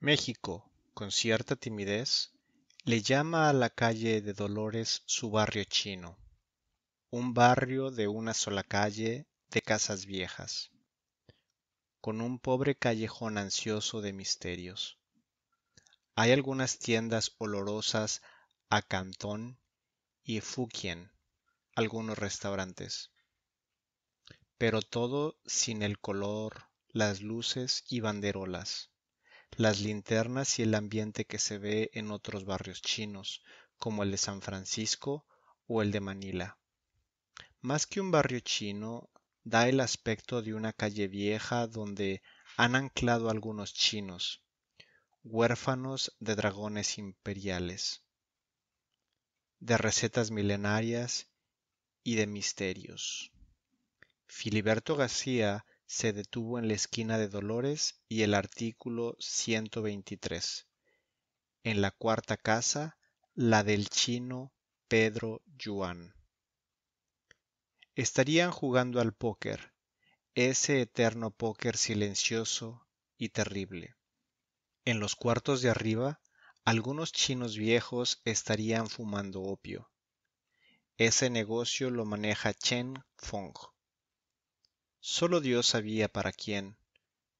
México, con cierta timidez, le llama a la calle de Dolores su barrio chino, un barrio de una sola calle de casas viejas, con un pobre callejón ansioso de misterios. Hay algunas tiendas olorosas a Cantón y Fukien, algunos restaurantes, pero todo sin el color, las luces y banderolas las linternas y el ambiente que se ve en otros barrios chinos, como el de San Francisco o el de Manila. Más que un barrio chino, da el aspecto de una calle vieja donde han anclado algunos chinos, huérfanos de dragones imperiales, de recetas milenarias y de misterios. Filiberto García se detuvo en la esquina de Dolores y el artículo 123. En la cuarta casa, la del chino Pedro Yuan. Estarían jugando al póker, ese eterno póker silencioso y terrible. En los cuartos de arriba, algunos chinos viejos estarían fumando opio. Ese negocio lo maneja Chen Fong, Solo Dios sabía para quién,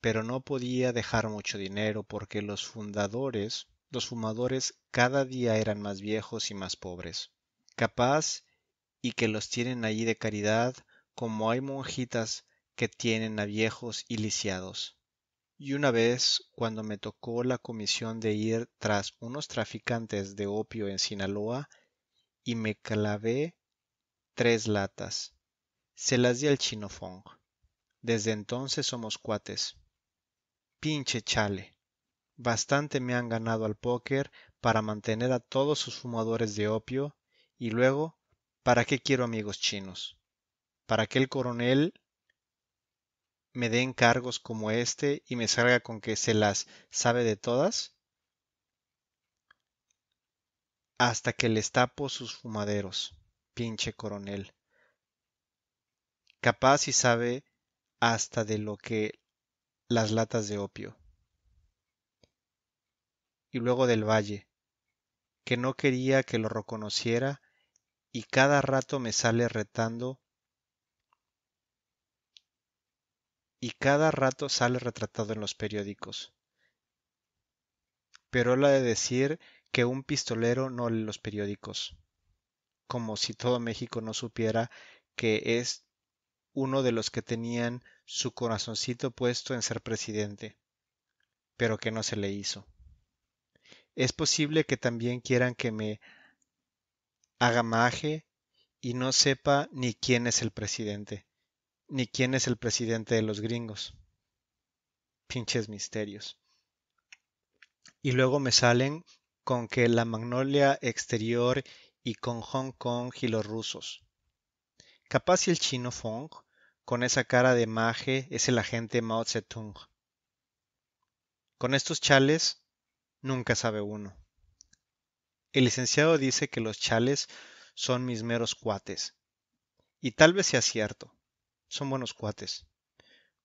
pero no podía dejar mucho dinero porque los fundadores, los fumadores, cada día eran más viejos y más pobres. Capaz y que los tienen allí de caridad, como hay monjitas que tienen a viejos y lisiados. Y una vez, cuando me tocó la comisión de ir tras unos traficantes de opio en Sinaloa, y me clavé tres latas, se las di al chino desde entonces somos cuates. Pinche chale. Bastante me han ganado al póker para mantener a todos sus fumadores de opio y luego, ¿para qué quiero amigos chinos? ¿Para que el coronel me dé encargos como este y me salga con que se las sabe de todas? Hasta que les tapo sus fumaderos, pinche coronel. Capaz y sabe hasta de lo que las latas de opio. Y luego del valle, que no quería que lo reconociera y cada rato me sale retando y cada rato sale retratado en los periódicos. Pero la de decir que un pistolero no lee los periódicos, como si todo México no supiera que es uno de los que tenían su corazoncito puesto en ser presidente, pero que no se le hizo. Es posible que también quieran que me haga maje y no sepa ni quién es el presidente, ni quién es el presidente de los gringos. Pinches misterios. Y luego me salen con que la magnolia exterior y con Hong Kong y los rusos. Capaz y el chino Fong con esa cara de maje es el agente Mao Zedong. Con estos chales nunca sabe uno. El licenciado dice que los chales son mis meros cuates. Y tal vez sea cierto. Son buenos cuates.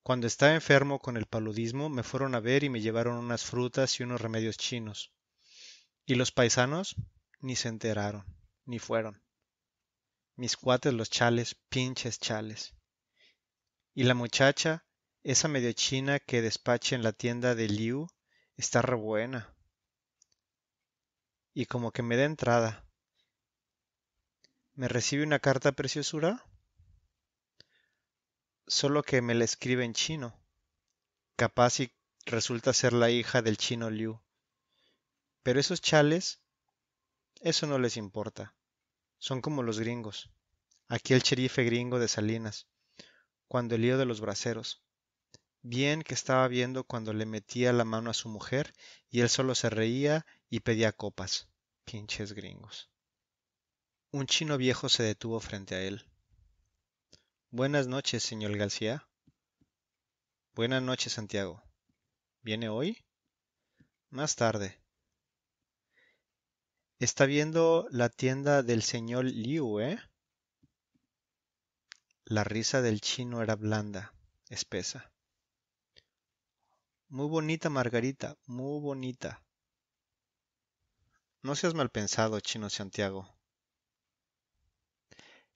Cuando estaba enfermo con el paludismo me fueron a ver y me llevaron unas frutas y unos remedios chinos. Y los paisanos ni se enteraron, ni fueron. Mis cuates los chales, pinches chales. Y la muchacha, esa medio china que despache en la tienda de Liu, está rebuena. Y como que me da entrada. ¿Me recibe una carta preciosura? Solo que me la escribe en chino. Capaz y resulta ser la hija del chino Liu. Pero esos chales, eso no les importa. Son como los gringos. Aquí el cherife gringo de Salinas cuando el lío de los braceros. Bien que estaba viendo cuando le metía la mano a su mujer y él solo se reía y pedía copas. Pinches gringos. Un chino viejo se detuvo frente a él. Buenas noches, señor García. Buenas noches, Santiago. ¿Viene hoy? Más tarde. Está viendo la tienda del señor Liu, ¿eh? La risa del chino era blanda, espesa. Muy bonita, Margarita, muy bonita. No seas mal pensado, chino Santiago.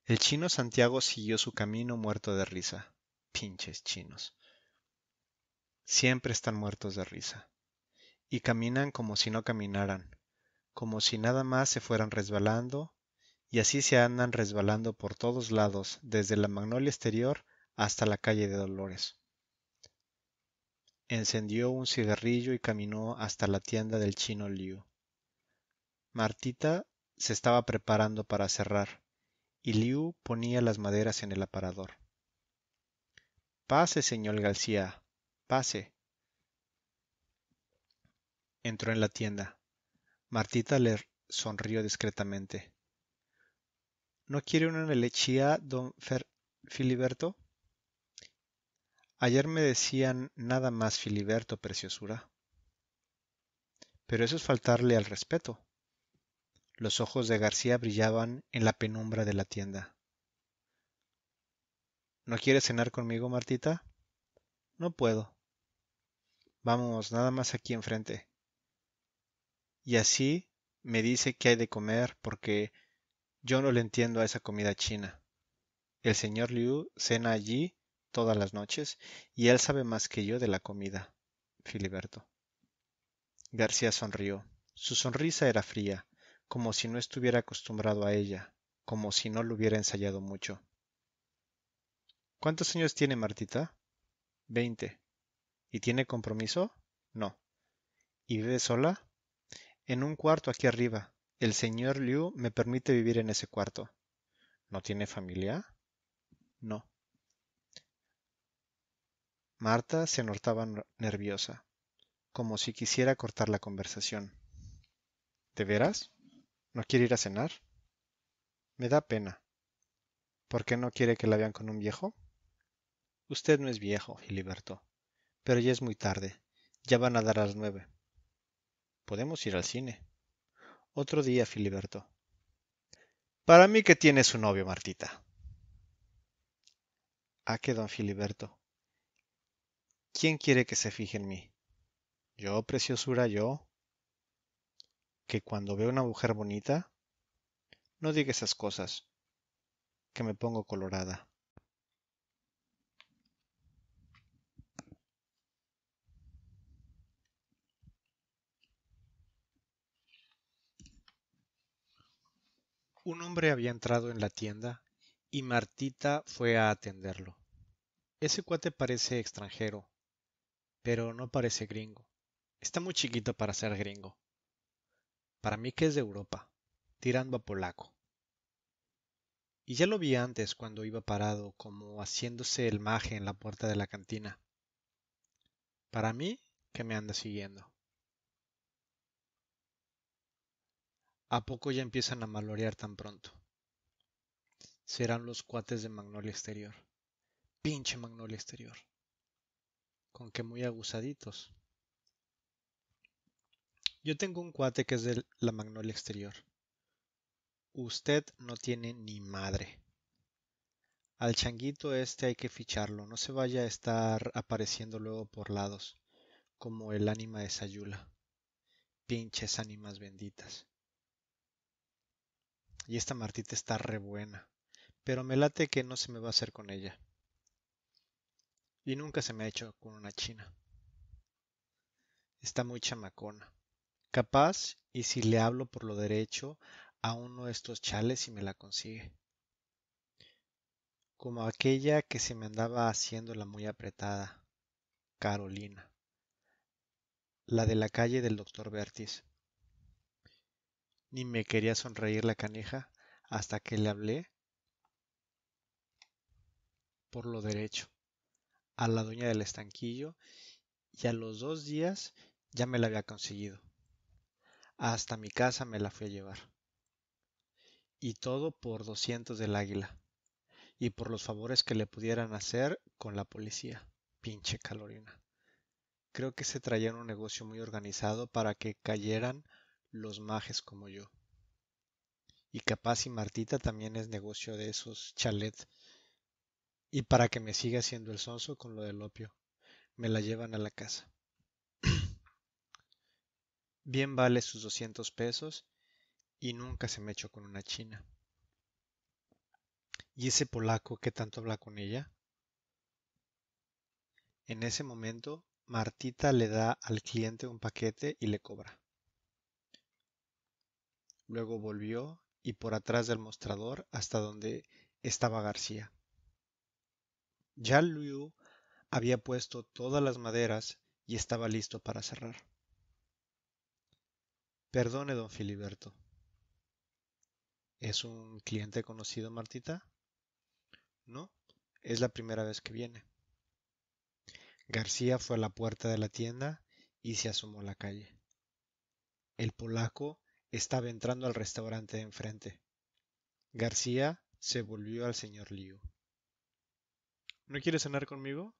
El chino Santiago siguió su camino muerto de risa. Pinches chinos. Siempre están muertos de risa. Y caminan como si no caminaran, como si nada más se fueran resbalando y así se andan resbalando por todos lados, desde la magnolia exterior hasta la calle de Dolores. Encendió un cigarrillo y caminó hasta la tienda del chino Liu. Martita se estaba preparando para cerrar, y Liu ponía las maderas en el aparador. Pase, señor García, pase. Entró en la tienda. Martita le sonrió discretamente. ¿No quiere una lechía, don Filiberto? Ayer me decían nada más Filiberto, preciosura. Pero eso es faltarle al respeto. Los ojos de García brillaban en la penumbra de la tienda. ¿No quiere cenar conmigo, Martita? No puedo. Vamos, nada más aquí enfrente. Y así me dice que hay de comer porque yo no le entiendo a esa comida china. El señor Liu cena allí todas las noches y él sabe más que yo de la comida. Filiberto. García sonrió. Su sonrisa era fría, como si no estuviera acostumbrado a ella, como si no lo hubiera ensayado mucho. ¿Cuántos años tiene Martita? Veinte. ¿Y tiene compromiso? No. ¿Y vive sola? En un cuarto aquí arriba, el señor Liu me permite vivir en ese cuarto. ¿No tiene familia? No. Marta se notaba nerviosa, como si quisiera cortar la conversación. ¿Te verás? ¿No quiere ir a cenar? Me da pena. ¿Por qué no quiere que la vean con un viejo? Usted no es viejo, Giliberto, pero ya es muy tarde. Ya van a dar a las nueve. Podemos ir al cine. Otro día, Filiberto. Para mí que tiene su novio, Martita. ¿A ah, qué, don Filiberto. ¿Quién quiere que se fije en mí? Yo, preciosura, yo. Que cuando veo una mujer bonita, no diga esas cosas, que me pongo colorada. Un hombre había entrado en la tienda y Martita fue a atenderlo. Ese cuate parece extranjero, pero no parece gringo. Está muy chiquito para ser gringo. Para mí que es de Europa, tirando a polaco. Y ya lo vi antes cuando iba parado, como haciéndose el maje en la puerta de la cantina. Para mí que me anda siguiendo. ¿A poco ya empiezan a malorear tan pronto? Serán los cuates de Magnolia Exterior. Pinche Magnolia Exterior. Con que muy aguzaditos. Yo tengo un cuate que es de la Magnolia Exterior. Usted no tiene ni madre. Al changuito este hay que ficharlo, no se vaya a estar apareciendo luego por lados, como el ánima de Sayula. Pinches ánimas benditas. Y esta martita está re buena. Pero me late que no se me va a hacer con ella. Y nunca se me ha hecho con una china. Está muy chamacona. Capaz, y si le hablo por lo derecho, a uno de estos chales y me la consigue. Como aquella que se me andaba haciendo la muy apretada. Carolina. La de la calle del doctor Bertis ni me quería sonreír la canija hasta que le hablé por lo derecho a la dueña del estanquillo y a los dos días ya me la había conseguido. Hasta mi casa me la fui a llevar. Y todo por 200 del águila y por los favores que le pudieran hacer con la policía. Pinche calorina. Creo que se traían un negocio muy organizado para que cayeran los majes como yo. Y capaz y Martita también es negocio de esos chalet. Y para que me siga haciendo el sonso con lo del opio, me la llevan a la casa. Bien vale sus 200 pesos y nunca se me echó con una china. ¿Y ese polaco que tanto habla con ella? En ese momento, Martita le da al cliente un paquete y le cobra. Luego volvió y por atrás del mostrador hasta donde estaba García. Ya Liu había puesto todas las maderas y estaba listo para cerrar. Perdone, don Filiberto. ¿Es un cliente conocido, Martita? No, es la primera vez que viene. García fue a la puerta de la tienda y se asomó a la calle. El polaco estaba entrando al restaurante de enfrente. García se volvió al señor Liu. ¿No quieres cenar conmigo?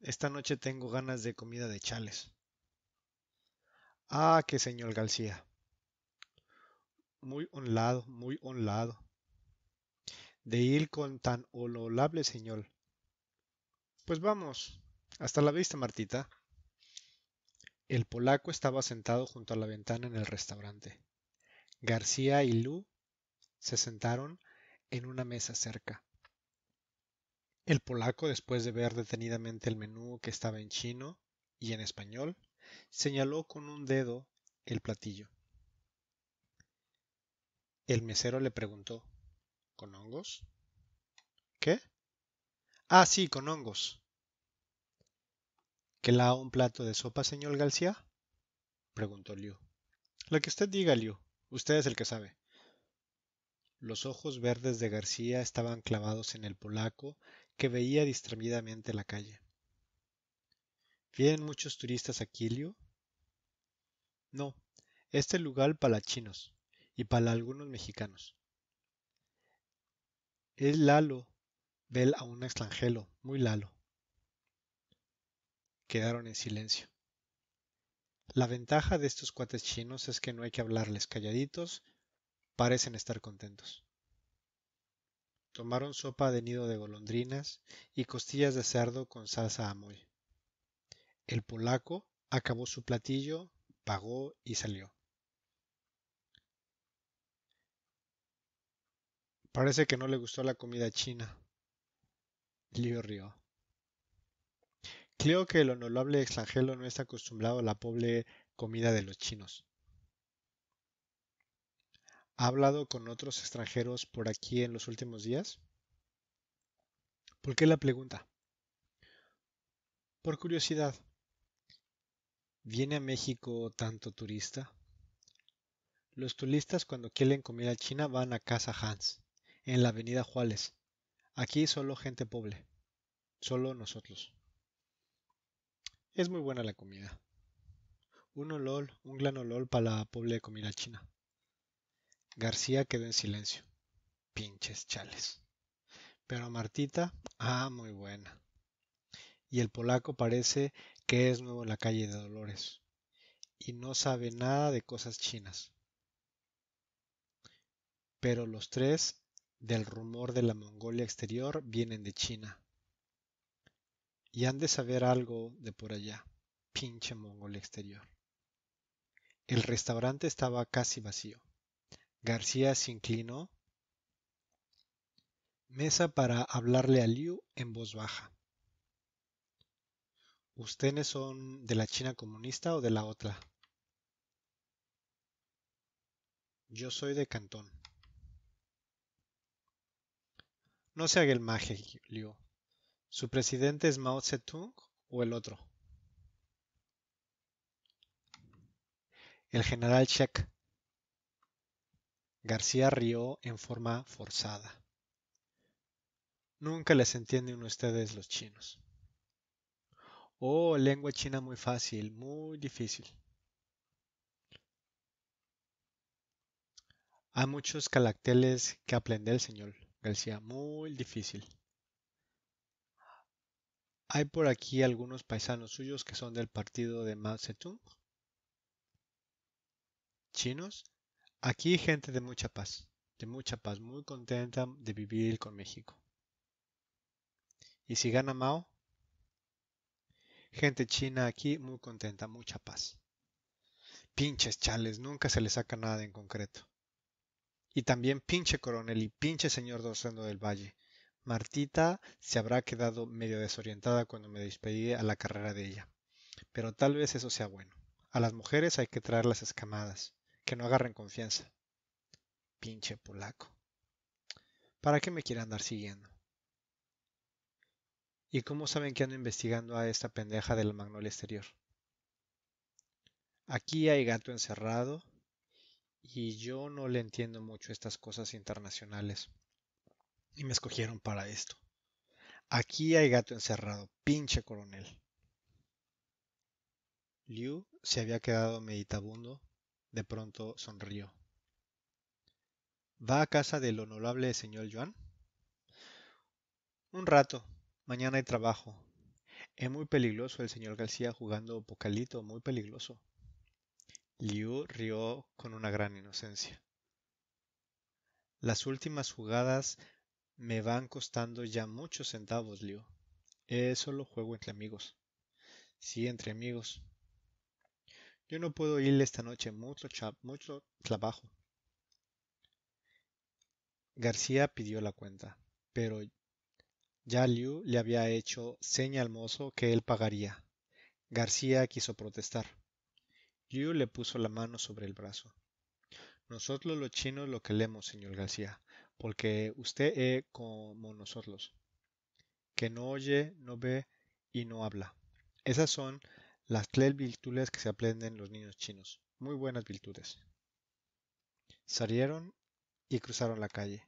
Esta noche tengo ganas de comida de chales. Ah, qué señor García. Muy honrado, muy honrado. De ir con tan honorable señor. Pues vamos. Hasta la vista, Martita. El polaco estaba sentado junto a la ventana en el restaurante. García y Lu se sentaron en una mesa cerca. El polaco, después de ver detenidamente el menú que estaba en chino y en español, señaló con un dedo el platillo. El mesero le preguntó, ¿Con hongos? ¿Qué? Ah, sí, con hongos la un plato de sopa, señor García? preguntó Liu. Lo que usted diga, Liu. Usted es el que sabe. Los ojos verdes de García estaban clavados en el polaco, que veía distraídamente la calle. ¿Vienen muchos turistas aquí, Liu? No, este lugar para chinos y para algunos mexicanos. Es lalo, del a un extranjero, muy lalo quedaron en silencio. La ventaja de estos cuates chinos es que no hay que hablarles calladitos, parecen estar contentos. Tomaron sopa de nido de golondrinas y costillas de cerdo con salsa amoy. El polaco acabó su platillo, pagó y salió. Parece que no le gustó la comida china. Lio rió. Creo que el honorable extranjero no está acostumbrado a la pobre comida de los chinos. ¿Ha hablado con otros extranjeros por aquí en los últimos días? ¿Por qué la pregunta? Por curiosidad. ¿Viene a México tanto turista? Los turistas cuando quieren comida china van a Casa Hans, en la avenida Juárez. Aquí solo gente pobre. Solo nosotros. Es muy buena la comida. Un olol, un gran olol para la pobre de comida china. García quedó en silencio. Pinches chales. Pero Martita, ah, muy buena. Y el polaco parece que es nuevo en la calle de Dolores. Y no sabe nada de cosas chinas. Pero los tres del rumor de la Mongolia exterior vienen de China y han de saber algo de por allá. Pinche mongol exterior. El restaurante estaba casi vacío. García se inclinó. Mesa para hablarle a Liu en voz baja. ¿Ustedes son de la China comunista o de la otra? Yo soy de Cantón. No se haga el maje, Liu. ¿Su presidente es Mao Zedong o el otro? El general Chek García rió en forma forzada. Nunca les entienden ustedes los chinos. Oh, lengua china muy fácil, muy difícil. Hay muchos caracteres que aprender, señor García, muy difícil. Hay por aquí algunos paisanos suyos que son del partido de Mao Zedong. Chinos. Aquí gente de mucha paz, de mucha paz, muy contenta de vivir con México. ¿Y si gana Mao? Gente china aquí muy contenta, mucha paz. Pinches chales, nunca se le saca nada en concreto. Y también pinche coronel y pinche señor Dorsendo del Valle. Martita se habrá quedado medio desorientada cuando me despedí a la carrera de ella. Pero tal vez eso sea bueno. A las mujeres hay que traerlas escamadas, que no agarren confianza. Pinche polaco. ¿Para qué me quiere andar siguiendo? ¿Y cómo saben que ando investigando a esta pendeja de la magnolia exterior? Aquí hay gato encerrado y yo no le entiendo mucho estas cosas internacionales y me escogieron para esto. Aquí hay gato encerrado, pinche coronel. Liu se había quedado meditabundo, de pronto sonrió. ¿Va a casa del honorable señor Yuan? Un rato, mañana hay trabajo. Es muy peligroso el señor García jugando pocalito, muy peligroso. Liu rió con una gran inocencia. Las últimas jugadas me van costando ya muchos centavos, Liu. Eso lo juego entre amigos. Sí, entre amigos. Yo no puedo ir esta noche, mucho, mucho trabajo. García pidió la cuenta, pero ya Liu le había hecho seña al mozo que él pagaría. García quiso protestar. Liu le puso la mano sobre el brazo. Nosotros los chinos lo queremos, señor García porque usted es eh, como nosotros, que no oye, no ve y no habla. Esas son las tres virtudes que se aprenden los niños chinos. Muy buenas virtudes. Salieron y cruzaron la calle.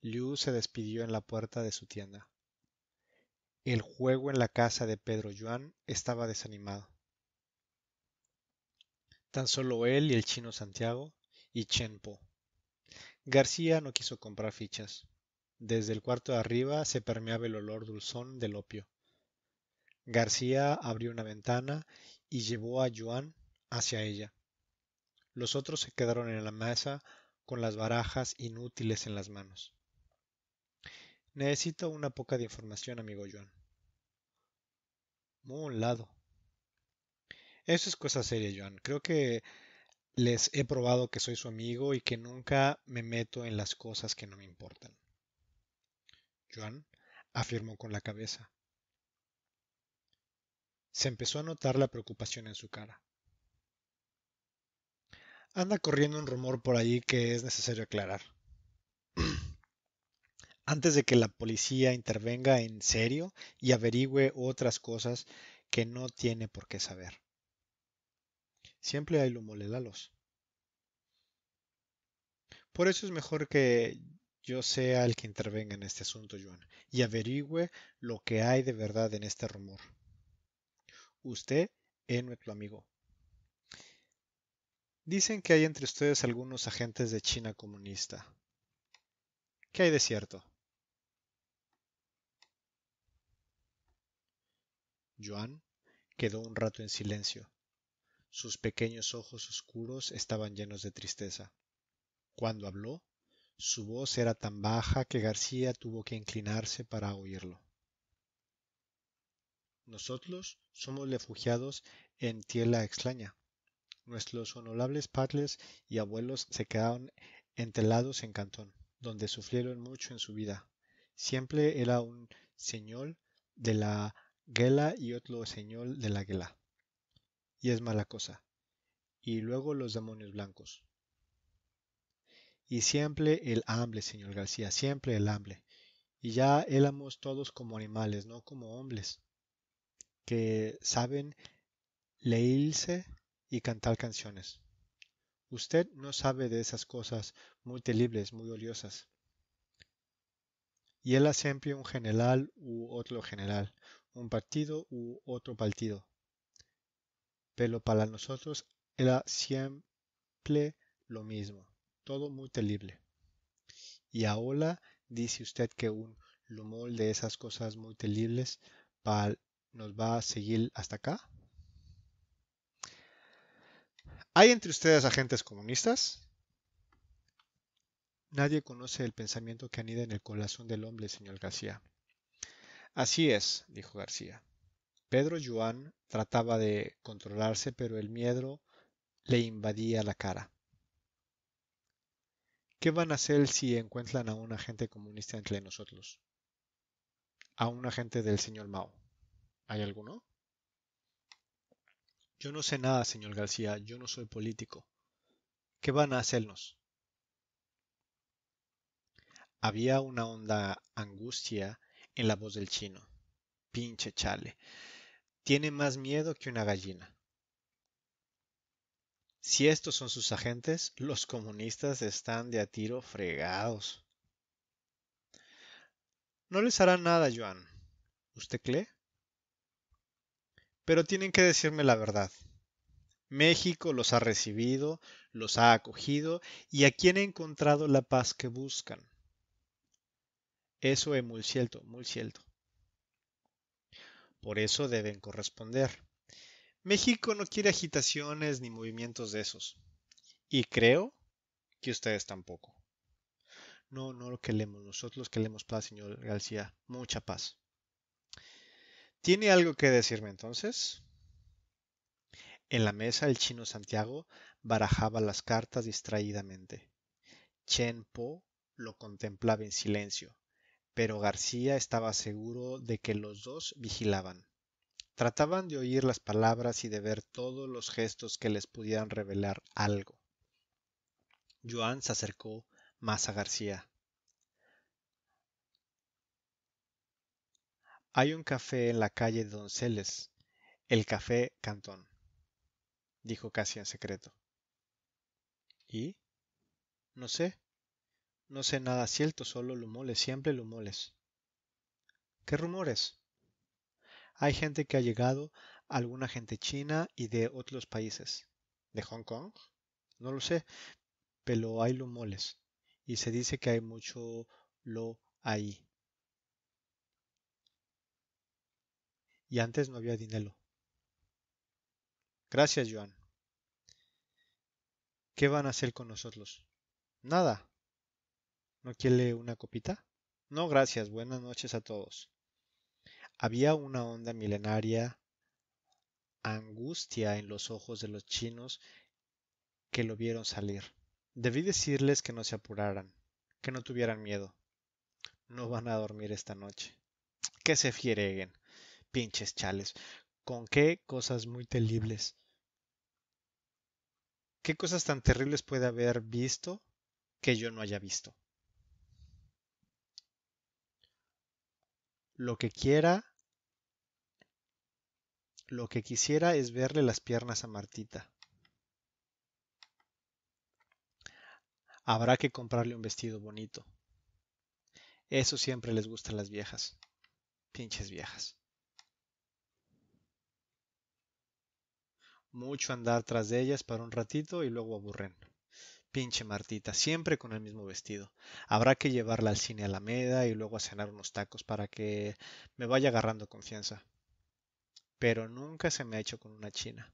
Liu se despidió en la puerta de su tienda. El juego en la casa de Pedro Yuan estaba desanimado. Tan solo él y el chino Santiago y Chen Po García no quiso comprar fichas. Desde el cuarto de arriba se permeaba el olor dulzón del opio. García abrió una ventana y llevó a Joan hacia ella. Los otros se quedaron en la mesa con las barajas inútiles en las manos. Necesito una poca de información, amigo Joan. Muy un lado. Eso es cosa seria, Joan. Creo que les he probado que soy su amigo y que nunca me meto en las cosas que no me importan. Joan afirmó con la cabeza. Se empezó a notar la preocupación en su cara. Anda corriendo un rumor por ahí que es necesario aclarar. Antes de que la policía intervenga en serio y averigüe otras cosas que no tiene por qué saber siempre hay los. Por eso es mejor que yo sea el que intervenga en este asunto, Joan, y averigüe lo que hay de verdad en este rumor. Usted es nuestro amigo. Dicen que hay entre ustedes algunos agentes de China comunista. ¿Qué hay de cierto? Joan quedó un rato en silencio sus pequeños ojos oscuros estaban llenos de tristeza. Cuando habló, su voz era tan baja que García tuvo que inclinarse para oírlo. Nosotros somos refugiados en tierra extraña. Nuestros honorables padres y abuelos se quedaron entelados en Cantón, donde sufrieron mucho en su vida. Siempre era un señor de la guela y otro señor de la guela y es mala cosa. Y luego los demonios blancos. Y siempre el hambre, señor García, siempre el hambre. Y ya éramos todos como animales, no como hombres, que saben leírse y cantar canciones. Usted no sabe de esas cosas muy terribles, muy odiosas. Y él siempre un general u otro general, un partido u otro partido pero para nosotros era siempre lo mismo, todo muy terrible. Y ahora dice usted que un rumor de esas cosas muy terribles nos va a seguir hasta acá. ¿Hay entre ustedes agentes comunistas? Nadie conoce el pensamiento que anida en el corazón del hombre, señor García. Así es, dijo García. Pedro Juan trataba de controlarse, pero el miedo le invadía la cara. ¿Qué van a hacer si encuentran a un agente comunista entre nosotros? A un agente del señor Mao. ¿Hay alguno? Yo no sé nada, señor García, yo no soy político. ¿Qué van a hacernos? Había una honda angustia en la voz del chino. Pinche chale. Tiene más miedo que una gallina. Si estos son sus agentes, los comunistas están de a tiro fregados. No les hará nada, Joan. ¿Usted cree? Pero tienen que decirme la verdad. México los ha recibido, los ha acogido y aquí han encontrado la paz que buscan. Eso es eh, muy cierto, muy cierto. Por eso deben corresponder. México no quiere agitaciones ni movimientos de esos. Y creo que ustedes tampoco. No, no lo queremos. Nosotros queremos paz, señor García. Mucha paz. ¿Tiene algo que decirme entonces? En la mesa el chino Santiago barajaba las cartas distraídamente. Chen Po lo contemplaba en silencio, pero García estaba seguro de que los dos vigilaban. Trataban de oír las palabras y de ver todos los gestos que les pudieran revelar algo. Joan se acercó más a García. Hay un café en la calle de Donceles, el café Cantón, dijo casi en secreto. ¿Y? No sé, no sé nada cierto, solo lumoles, siempre lumoles. ¿Qué rumores? Hay gente que ha llegado, alguna gente china y de otros países. ¿De Hong Kong? No lo sé, pero hay lumoles. Y se dice que hay mucho lo ahí. Y antes no había dinero. Gracias, Joan. ¿Qué van a hacer con nosotros? Nada, ¿No quiere una copita? No, gracias. Buenas noches a todos. Había una onda milenaria angustia en los ojos de los chinos que lo vieron salir. Debí decirles que no se apuraran, que no tuvieran miedo. No van a dormir esta noche. Que se fiereguen, pinches chales. ¿Con qué cosas muy terribles? ¿Qué cosas tan terribles puede haber visto que yo no haya visto? Lo que quiera, lo que quisiera es verle las piernas a Martita. Habrá que comprarle un vestido bonito. Eso siempre les gusta a las viejas. Pinches viejas. Mucho andar tras de ellas para un ratito y luego aburren. Pinche Martita, siempre con el mismo vestido. Habrá que llevarla al cine Alameda y luego a cenar unos tacos para que me vaya agarrando confianza. Pero nunca se me ha hecho con una china.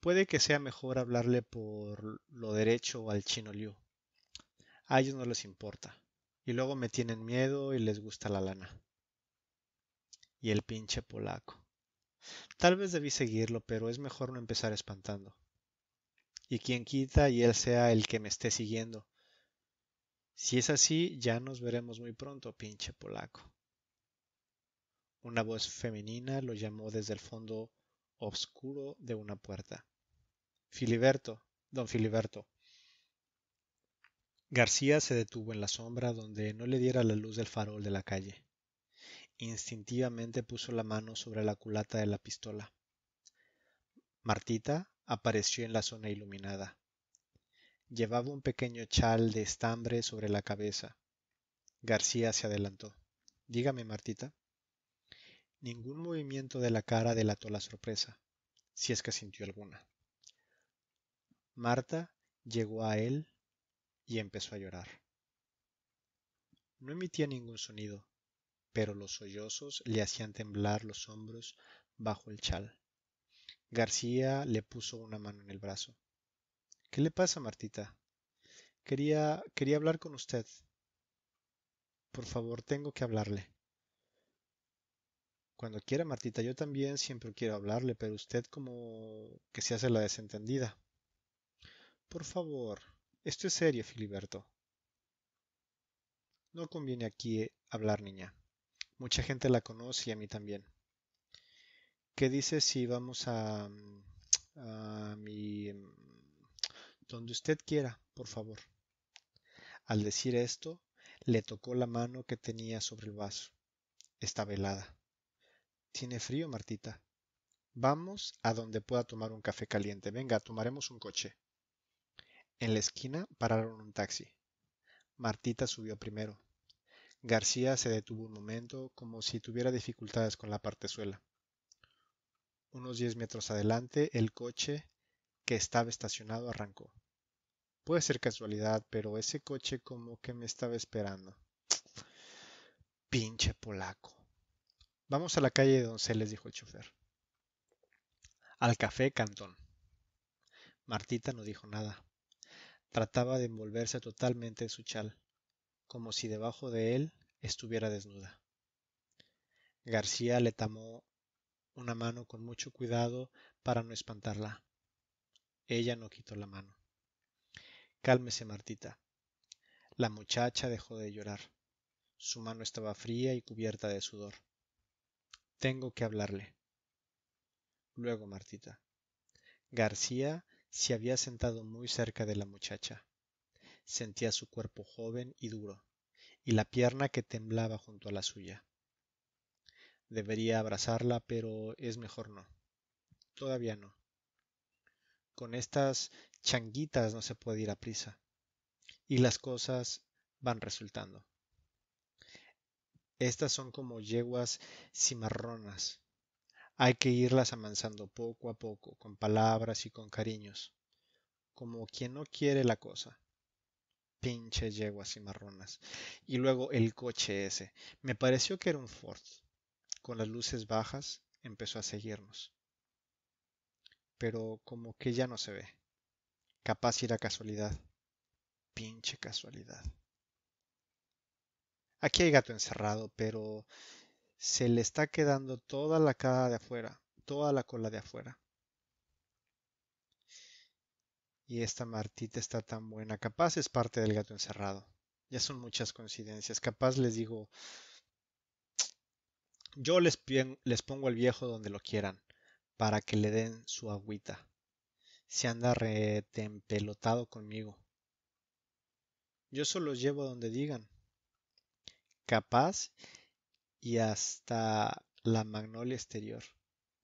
Puede que sea mejor hablarle por lo derecho al chino Liu. A ellos no les importa. Y luego me tienen miedo y les gusta la lana. Y el pinche polaco. Tal vez debí seguirlo, pero es mejor no empezar espantando y quien quita y Él sea el que me esté siguiendo. Si es así, ya nos veremos muy pronto, pinche polaco. Una voz femenina lo llamó desde el fondo oscuro de una puerta. Filiberto, don Filiberto. García se detuvo en la sombra donde no le diera la luz del farol de la calle. Instintivamente puso la mano sobre la culata de la pistola. Martita, apareció en la zona iluminada. Llevaba un pequeño chal de estambre sobre la cabeza. García se adelantó. Dígame, Martita. Ningún movimiento de la cara delató la sorpresa, si es que sintió alguna. Marta llegó a él y empezó a llorar. No emitía ningún sonido, pero los sollozos le hacían temblar los hombros bajo el chal. García le puso una mano en el brazo. ¿Qué le pasa, Martita? Quería, quería hablar con usted. Por favor, tengo que hablarle. Cuando quiera, Martita, yo también siempre quiero hablarle, pero usted como que se hace la desentendida. Por favor, esto es serio, Filiberto. No conviene aquí hablar, niña. Mucha gente la conoce y a mí también. ¿Qué dice si vamos a, mm, a mi... Mm, donde usted quiera, por favor? Al decir esto, le tocó la mano que tenía sobre el vaso. Está velada. Tiene frío, Martita. Vamos a donde pueda tomar un café caliente. Venga, tomaremos un coche. En la esquina pararon un taxi. Martita subió primero. García se detuvo un momento como si tuviera dificultades con la partezuela. Unos diez metros adelante, el coche que estaba estacionado arrancó. Puede ser casualidad, pero ese coche como que me estaba esperando. Pinche polaco. Vamos a la calle de Donceles, dijo el chofer. Al café Cantón. Martita no dijo nada. Trataba de envolverse totalmente en su chal, como si debajo de él estuviera desnuda. García le, tamó, una mano con mucho cuidado para no espantarla. Ella no quitó la mano. Cálmese, Martita. La muchacha dejó de llorar. Su mano estaba fría y cubierta de sudor. Tengo que hablarle. Luego, Martita. García se había sentado muy cerca de la muchacha. Sentía su cuerpo joven y duro, y la pierna que temblaba junto a la suya debería abrazarla, pero es mejor no. Todavía no. Con estas changuitas no se puede ir a prisa. Y las cosas van resultando. Estas son como yeguas cimarronas. Hay que irlas amansando poco a poco, con palabras y con cariños, como quien no quiere la cosa. Pinche yeguas cimarronas. Y luego el coche ese. Me pareció que era un Ford con las luces bajas, empezó a seguirnos. Pero como que ya no se ve. Capaz era casualidad. Pinche casualidad. Aquí hay gato encerrado, pero se le está quedando toda la cara de afuera, toda la cola de afuera. Y esta Martita está tan buena, capaz es parte del gato encerrado. Ya son muchas coincidencias, capaz les digo, yo les, pongo al viejo donde lo quieran, para que le den su agüita. Se anda retempelotado conmigo. Yo solo los llevo donde digan. Capaz y hasta la magnolia exterior.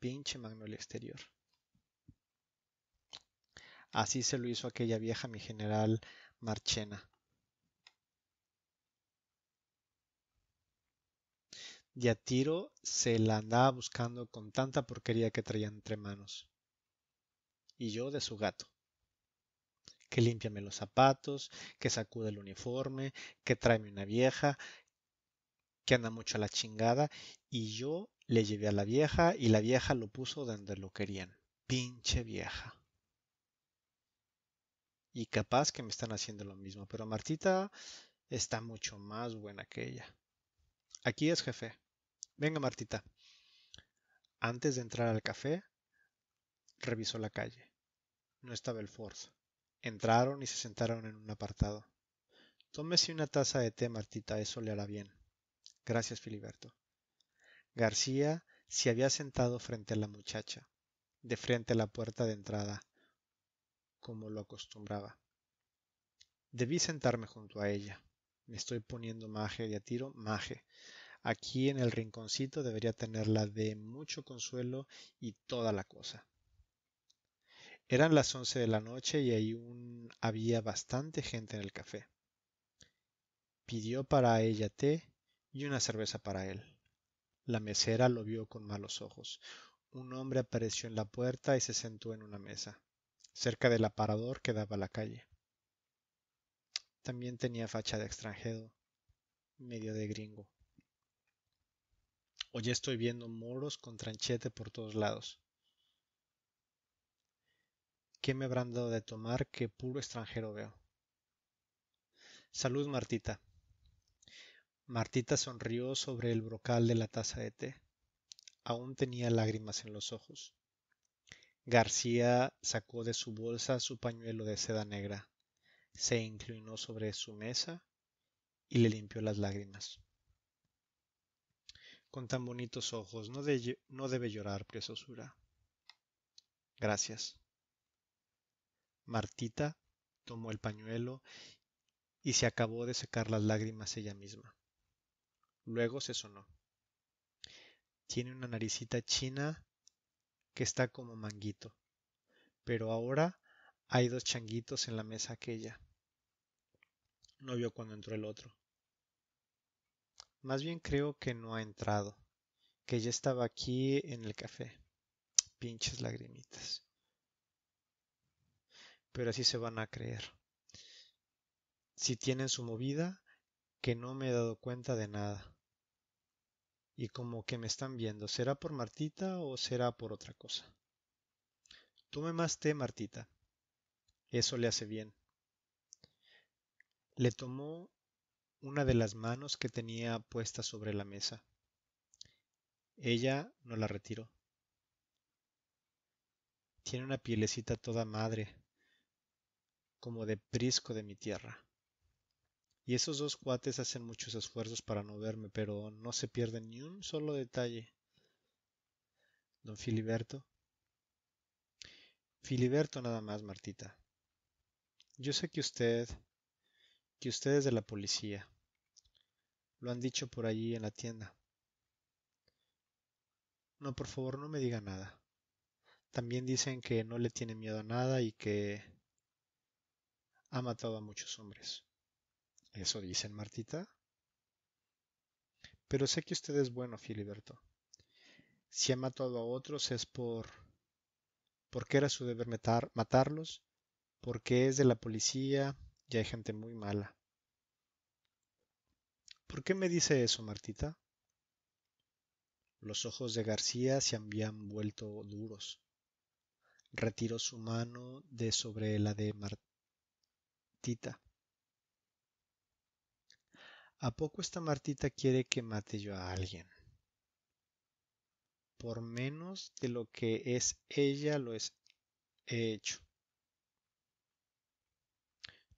Pinche magnolia exterior. Así se lo hizo aquella vieja mi general Marchena. y a Tiro se la andaba buscando con tanta porquería que traía entre manos. Y yo de su gato. Que limpiame los zapatos, que sacude el uniforme, que tráeme una vieja, que anda mucho a la chingada, y yo le llevé a la vieja y la vieja lo puso donde lo querían. Pinche vieja. Y capaz que me están haciendo lo mismo, pero Martita está mucho más buena que ella. Aquí es jefe. Venga, Martita. Antes de entrar al café, revisó la calle. No estaba el Ford. Entraron y se sentaron en un apartado. Tómese una taza de té, Martita, eso le hará bien. Gracias, Filiberto. García se había sentado frente a la muchacha, de frente a la puerta de entrada, como lo acostumbraba. Debí sentarme junto a ella. Me estoy poniendo maje de a tiro, maje aquí en el rinconcito debería tenerla de mucho consuelo y toda la cosa. Eran las once de la noche y aún había bastante gente en el café. Pidió para ella té y una cerveza para él. La mesera lo vio con malos ojos. Un hombre apareció en la puerta y se sentó en una mesa, cerca del aparador que daba a la calle. También tenía facha de extranjero, medio de gringo. Hoy estoy viendo moros con tranchete por todos lados. ¿Qué me habrán dado de tomar que puro extranjero veo? Salud, Martita. Martita sonrió sobre el brocal de la taza de té. Aún tenía lágrimas en los ojos. García sacó de su bolsa su pañuelo de seda negra, se inclinó sobre su mesa y le limpió las lágrimas con tan bonitos ojos no, debe llorar preciosura. Gracias. Martita tomó el pañuelo y se acabó de secar las lágrimas ella misma. Luego se sonó. Tiene una naricita china que está como manguito, pero ahora hay dos changuitos en la mesa aquella. No vio cuando entró el otro. Más bien creo que no ha entrado, que ya estaba aquí en el café. Pinches lagrimitas. Pero así se van a creer. Si tienen su movida, que no me he dado cuenta de nada. Y como que me están viendo, ¿será por Martita o será por otra cosa? Tome más té, Martita. Eso le hace bien. Le tomó una de las manos que tenía puesta sobre la mesa. Ella no la retiró. Tiene una pielecita toda madre, como de prisco de mi tierra. Y esos dos cuates hacen muchos esfuerzos para no verme, pero no se pierden ni un solo detalle. Don Filiberto. Filiberto nada más, Martita. Yo sé que usted, que usted es de la policía. Lo han dicho por allí en la tienda. No, por favor, no me diga nada. También dicen que no le tiene miedo a nada y que ha matado a muchos hombres. Eso dicen, Martita. Pero sé que usted es bueno, Filiberto. Si ha matado a otros es por... porque era su deber matarlos, porque es de la policía y hay gente muy mala. ¿Por qué me dice eso, Martita? Los ojos de García se habían vuelto duros. Retiró su mano de sobre la de Martita. ¿A poco esta Martita quiere que mate yo a alguien? Por menos de lo que es ella lo es, he hecho.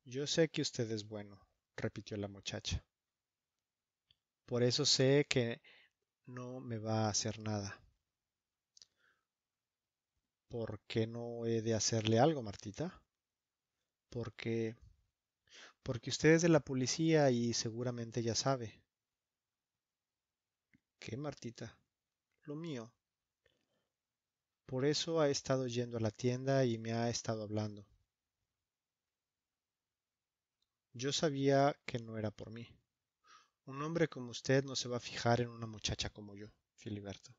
Yo sé que usted es bueno, repitió la muchacha. Por eso sé que no me va a hacer nada. ¿Por qué no he de hacerle algo, Martita? Porque... Porque usted es de la policía y seguramente ya sabe. ¿Qué, Martita? Lo mío. Por eso ha estado yendo a la tienda y me ha estado hablando. Yo sabía que no era por mí. Un hombre como usted no se va a fijar en una muchacha como yo, Filiberto.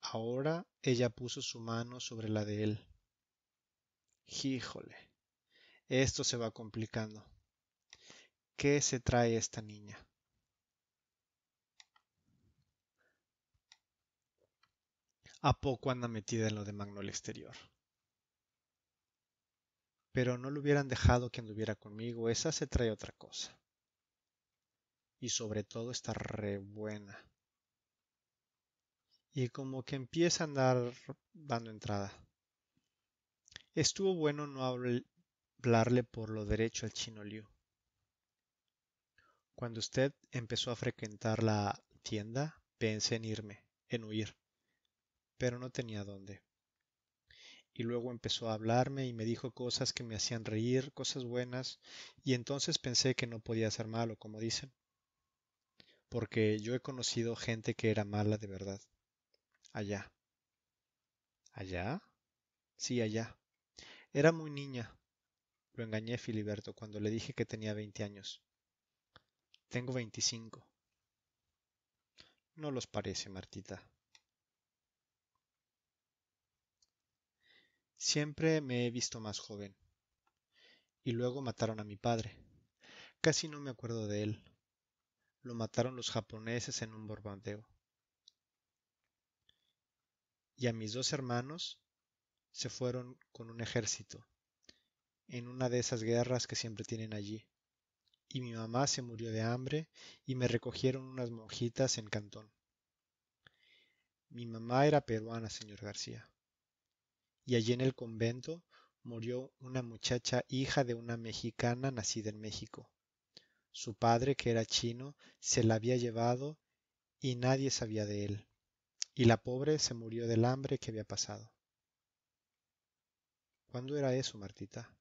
Ahora ella puso su mano sobre la de él. Híjole, esto se va complicando. ¿Qué se trae esta niña? ¿A poco anda metida en lo de Magnol Exterior? pero no lo hubieran dejado que anduviera conmigo, esa se trae otra cosa. Y sobre todo está re buena. Y como que empieza a andar dando entrada. Estuvo bueno no hablarle por lo derecho al chino Liu. Cuando usted empezó a frecuentar la tienda, pensé en irme, en huir, pero no tenía dónde y luego empezó a hablarme y me dijo cosas que me hacían reír, cosas buenas, y entonces pensé que no podía ser malo, como dicen. Porque yo he conocido gente que era mala de verdad. Allá. ¿Allá? Sí, allá. Era muy niña. Lo engañé, Filiberto, cuando le dije que tenía 20 años. Tengo 25. No los parece, Martita. Siempre me he visto más joven. Y luego mataron a mi padre. Casi no me acuerdo de él. Lo mataron los japoneses en un bombardeo. Y a mis dos hermanos se fueron con un ejército, en una de esas guerras que siempre tienen allí. Y mi mamá se murió de hambre y me recogieron unas monjitas en Cantón. Mi mamá era peruana, señor García y allí en el convento murió una muchacha hija de una mexicana nacida en México. Su padre, que era chino, se la había llevado y nadie sabía de él. Y la pobre se murió del hambre que había pasado. ¿Cuándo era eso, Martita?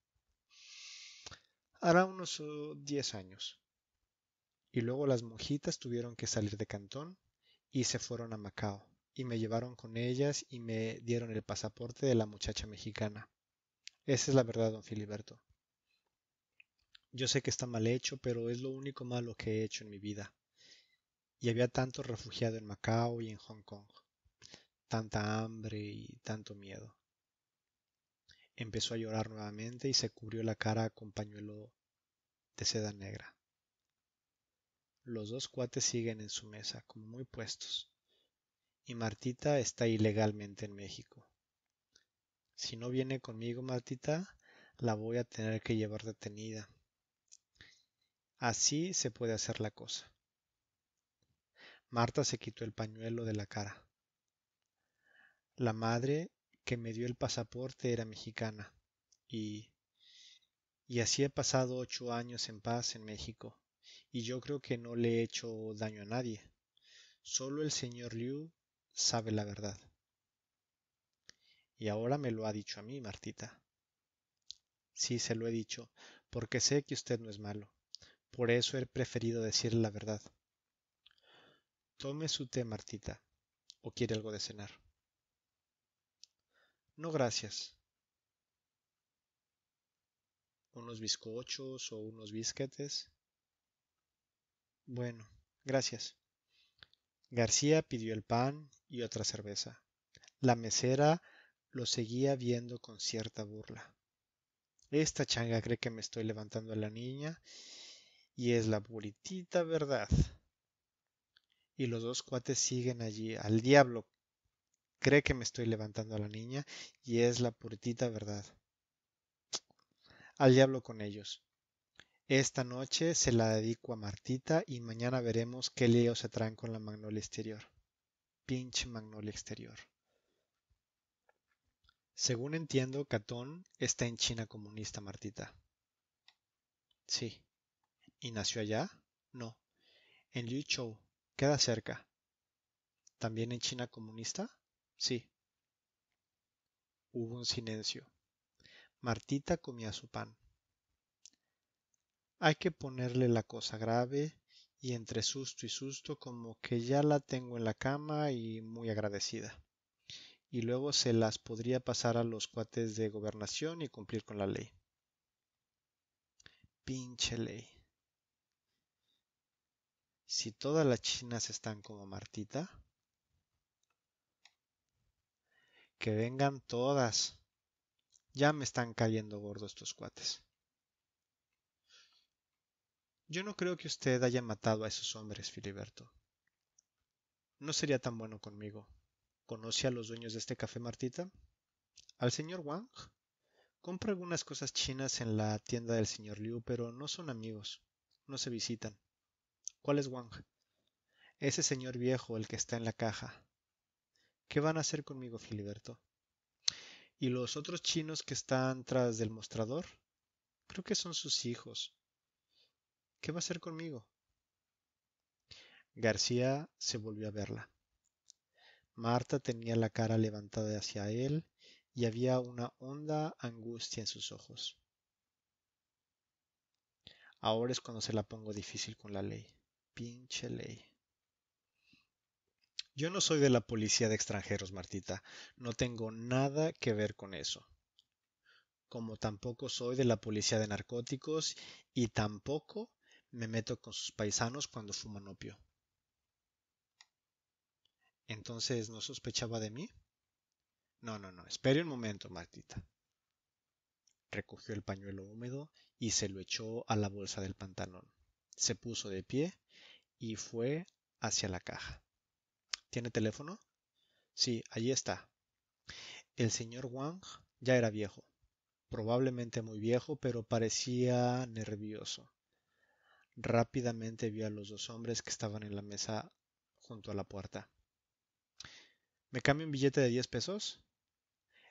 Hará unos uh, diez años. Y luego las monjitas tuvieron que salir de Cantón y se fueron a Macao y me llevaron con ellas y me dieron el pasaporte de la muchacha mexicana. Esa es la verdad, don Filiberto. Yo sé que está mal hecho, pero es lo único malo que he hecho en mi vida. Y había tanto refugiado en Macao y en Hong Kong. Tanta hambre y tanto miedo. Empezó a llorar nuevamente y se cubrió la cara con pañuelo de seda negra. Los dos cuates siguen en su mesa, como muy puestos y Martita está ilegalmente en México. Si no viene conmigo Martita, la voy a tener que llevar detenida. Así se puede hacer la cosa. Marta se quitó el pañuelo de la cara. La madre que me dio el pasaporte era mexicana y... Y así he pasado ocho años en paz en México, y yo creo que no le he hecho daño a nadie. Solo el señor Liu sabe la verdad. Y ahora me lo ha dicho a mí, Martita. Sí, se lo he dicho, porque sé que usted no es malo. Por eso he preferido decirle la verdad. Tome su té, Martita, o quiere algo de cenar. No, gracias. Unos bizcochos o unos bisquetes. Bueno, gracias. García pidió el pan y otra cerveza. La mesera lo seguía viendo con cierta burla. Esta changa cree que me estoy levantando a la niña y es la puritita verdad. Y los dos cuates siguen allí. Al diablo cree que me estoy levantando a la niña y es la puritita verdad. Al diablo con ellos. Esta noche se la dedico a Martita y mañana veremos qué leo se traen con la magnolia exterior. Pinche magnolia exterior. Según entiendo, Catón está en China comunista, Martita. Sí. ¿Y nació allá? No. En Liuzhou, queda cerca. ¿También en China comunista? Sí. Hubo un silencio. Martita comía su pan. Hay que ponerle la cosa grave y entre susto y susto como que ya la tengo en la cama y muy agradecida. Y luego se las podría pasar a los cuates de gobernación y cumplir con la ley. Pinche ley. Si todas las chinas están como Martita, que vengan todas. Ya me están cayendo gordos estos cuates. Yo no creo que usted haya matado a esos hombres, Filiberto. No sería tan bueno conmigo. ¿Conoce a los dueños de este café, Martita? ¿Al señor Wang? Compra algunas cosas chinas en la tienda del señor Liu, pero no son amigos. No se visitan. ¿Cuál es Wang? Ese señor viejo, el que está en la caja. ¿Qué van a hacer conmigo, Filiberto? ¿Y los otros chinos que están tras del mostrador? Creo que son sus hijos. ¿Qué va a hacer conmigo? García se volvió a verla. Marta tenía la cara levantada hacia él y había una honda angustia en sus ojos. Ahora es cuando se la pongo difícil con la ley. Pinche ley. Yo no soy de la policía de extranjeros, Martita. No tengo nada que ver con eso. Como tampoco soy de la policía de narcóticos y tampoco me meto con sus paisanos cuando fuman opio. Entonces, ¿no sospechaba de mí? No, no, no, espere un momento, Martita. Recogió el pañuelo húmedo y se lo echó a la bolsa del pantalón. Se puso de pie y fue hacia la caja. ¿Tiene teléfono? Sí, allí está. El señor Wang ya era viejo, probablemente muy viejo, pero parecía nervioso. Rápidamente vio a los dos hombres que estaban en la mesa junto a la puerta. ¿Me cambio un billete de diez pesos?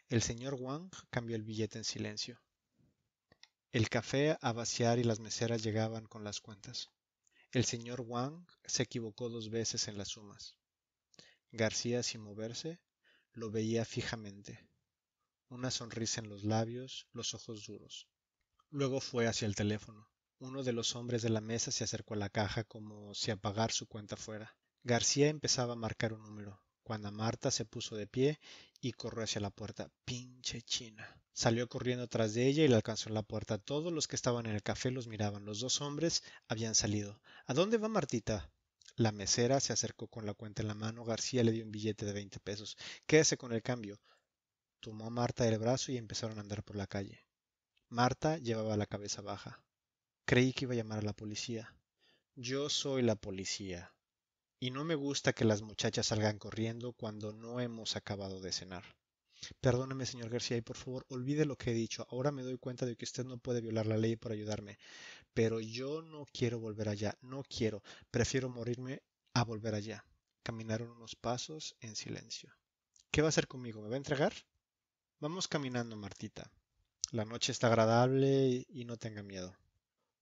El señor Wang cambió el billete en silencio. El café a vaciar y las meseras llegaban con las cuentas. El señor Wang se equivocó dos veces en las sumas. García, sin moverse, lo veía fijamente. Una sonrisa en los labios, los ojos duros. Luego fue hacia el teléfono. Uno de los hombres de la mesa se acercó a la caja como si a pagar su cuenta fuera. García empezaba a marcar un número, cuando Marta se puso de pie y corrió hacia la puerta. Pinche China. Salió corriendo tras de ella y le alcanzó en la puerta. Todos los que estaban en el café los miraban. Los dos hombres habían salido. ¿A dónde va Martita? La mesera se acercó con la cuenta en la mano. García le dio un billete de veinte pesos. Quédese con el cambio. Tomó a Marta el brazo y empezaron a andar por la calle. Marta llevaba la cabeza baja. Creí que iba a llamar a la policía. Yo soy la policía. Y no me gusta que las muchachas salgan corriendo cuando no hemos acabado de cenar. Perdóneme, señor García, y por favor, olvide lo que he dicho. Ahora me doy cuenta de que usted no puede violar la ley por ayudarme. Pero yo no quiero volver allá. No quiero. Prefiero morirme a volver allá. Caminaron unos pasos en silencio. ¿Qué va a hacer conmigo? ¿Me va a entregar? Vamos caminando, Martita. La noche está agradable y no tenga miedo.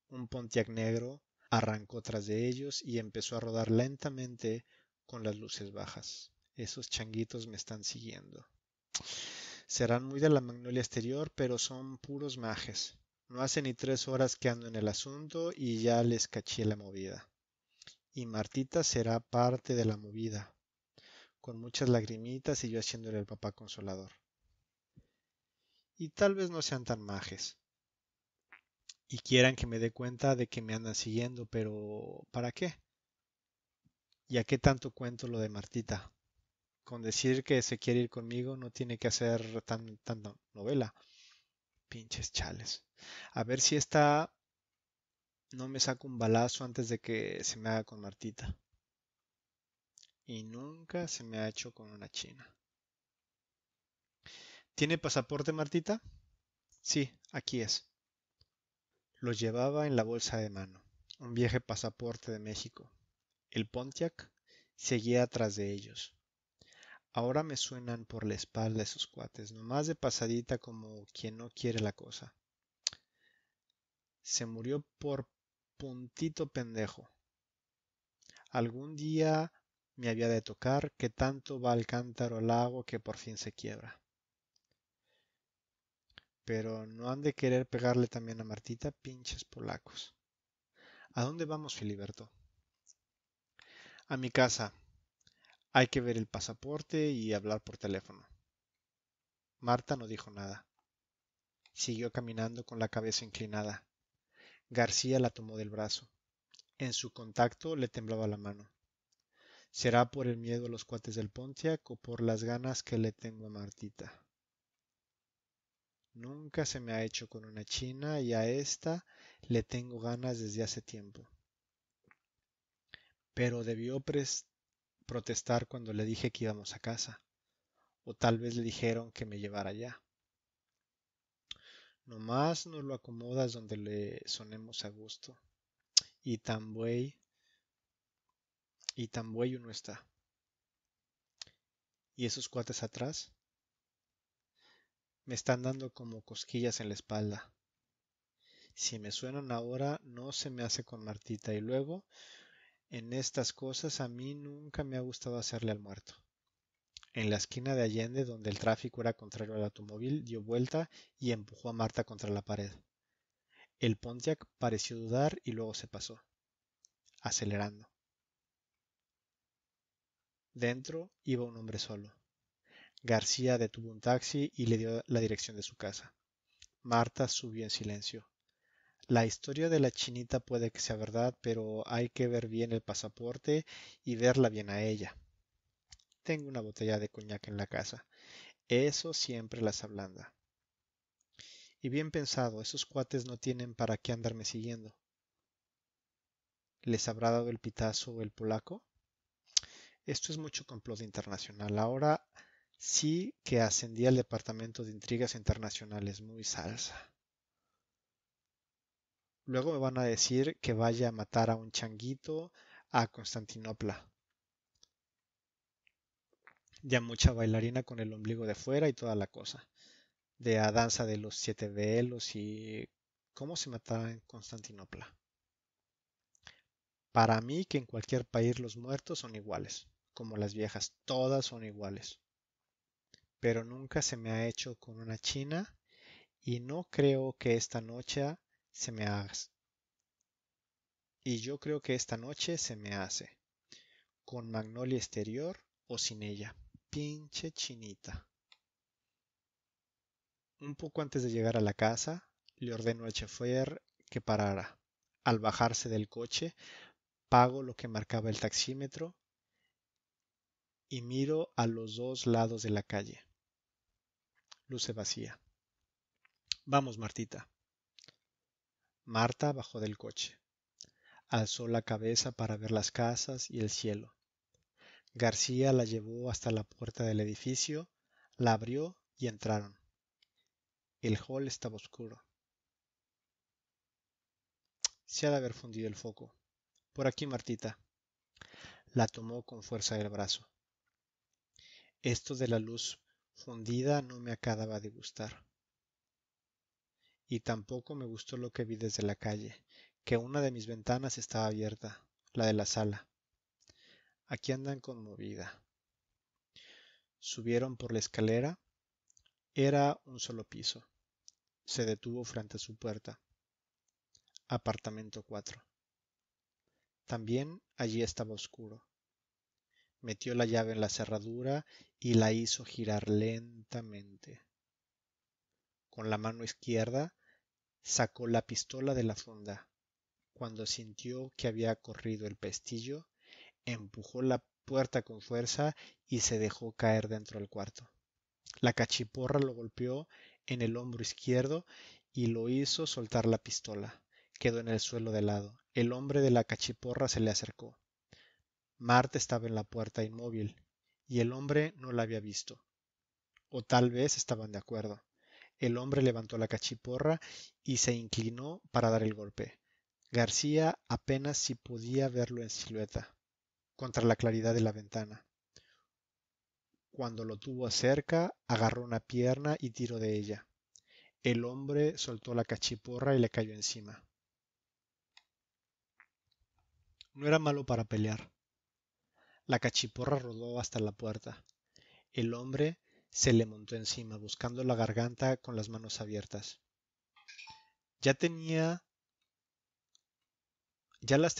Un Pontiac negro arrancó tras de ellos y empezó a rodar lentamente con las luces bajas. Esos changuitos me están siguiendo. Serán muy de la magnolia exterior, pero son puros majes. No hace ni tres horas que ando en el asunto y ya les caché la movida. Y Martita será parte de la movida, con muchas lagrimitas y yo haciéndole el papá consolador. Y tal vez no sean tan majes, y quieran que me dé cuenta de que me andan siguiendo, pero ¿para qué? ¿Y a qué tanto cuento lo de Martita? Con decir que se quiere ir conmigo no tiene que hacer tan, tanta novela. Pinches chales. A ver si esta no me saca un balazo antes de que se me haga con Martita. Y nunca se me ha hecho con una china. ¿Tiene pasaporte Martita? Sí, aquí es los llevaba en la bolsa de mano, un viejo pasaporte de México. El Pontiac seguía atrás de ellos. Ahora me suenan por la espalda esos cuates, nomás de pasadita como quien no quiere la cosa. Se murió por puntito pendejo. Algún día me había de tocar que tanto va el cántaro al lago que por fin se quiebra. Pero no han de querer pegarle también a Martita, pinches polacos. ¿A dónde vamos, Filiberto? A mi casa. Hay que ver el pasaporte y hablar por teléfono. Marta no dijo nada. Siguió caminando con la cabeza inclinada. García la tomó del brazo. En su contacto le temblaba la mano. ¿Será por el miedo a los cuates del Pontiac o por las ganas que le tengo a Martita? Nunca se me ha hecho con una china y a esta le tengo ganas desde hace tiempo. Pero debió protestar cuando le dije que íbamos a casa. O tal vez le dijeron que me llevara allá. Nomás nos lo acomodas donde le sonemos a gusto. Y tan buey. Y tan buey uno está. ¿Y esos cuates atrás? Me están dando como cosquillas en la espalda. Si me suenan ahora, no se me hace con Martita. Y luego, en estas cosas a mí nunca me ha gustado hacerle al muerto. En la esquina de Allende, donde el tráfico era contrario al automóvil, dio vuelta y empujó a Marta contra la pared. El Pontiac pareció dudar y luego se pasó, acelerando. Dentro iba un hombre solo. García detuvo un taxi y le dio la dirección de su casa. Marta subió en silencio. La historia de la chinita puede que sea verdad, pero hay que ver bien el pasaporte y verla bien a ella. Tengo una botella de coñac en la casa. Eso siempre las ablanda. Y bien pensado, esos cuates no tienen para qué andarme siguiendo. ¿Les habrá dado el pitazo el polaco? Esto es mucho complot internacional. Ahora sí que ascendía al Departamento de Intrigas Internacionales, muy salsa. Luego me van a decir que vaya a matar a un changuito a Constantinopla. Ya mucha bailarina con el ombligo de fuera y toda la cosa. De a danza de los siete velos y cómo se mataba en Constantinopla. Para mí que en cualquier país los muertos son iguales, como las viejas, todas son iguales pero nunca se me ha hecho con una china y no creo que esta noche se me haga. Y yo creo que esta noche se me hace. Con magnolia exterior o sin ella. Pinche chinita. Un poco antes de llegar a la casa, le ordeno al chofer que parara. Al bajarse del coche, pago lo que marcaba el taxímetro y miro a los dos lados de la calle luce vacía. Vamos, Martita. Marta bajó del coche. Alzó la cabeza para ver las casas y el cielo. García la llevó hasta la puerta del edificio, la abrió y entraron. El hall estaba oscuro. Se ha de haber fundido el foco. Por aquí, Martita. La tomó con fuerza del brazo. Esto de la luz fundida no me acababa de gustar. Y tampoco me gustó lo que vi desde la calle, que una de mis ventanas estaba abierta, la de la sala. Aquí andan conmovida. Subieron por la escalera. Era un solo piso. Se detuvo frente a su puerta. Apartamento 4. También allí estaba oscuro metió la llave en la cerradura y la hizo girar lentamente. Con la mano izquierda sacó la pistola de la funda. Cuando sintió que había corrido el pestillo, empujó la puerta con fuerza y se dejó caer dentro del cuarto. La cachiporra lo golpeó en el hombro izquierdo y lo hizo soltar la pistola. Quedó en el suelo de lado. El hombre de la cachiporra se le acercó. Marta estaba en la puerta inmóvil, y el hombre no la había visto. O tal vez estaban de acuerdo. El hombre levantó la cachiporra y se inclinó para dar el golpe. García apenas si podía verlo en silueta, contra la claridad de la ventana. Cuando lo tuvo cerca, agarró una pierna y tiró de ella. El hombre soltó la cachiporra y le cayó encima. No era malo para pelear. La cachiporra rodó hasta la puerta. El hombre se le montó encima, buscando la garganta con las manos abiertas. Ya tenía... Ya las,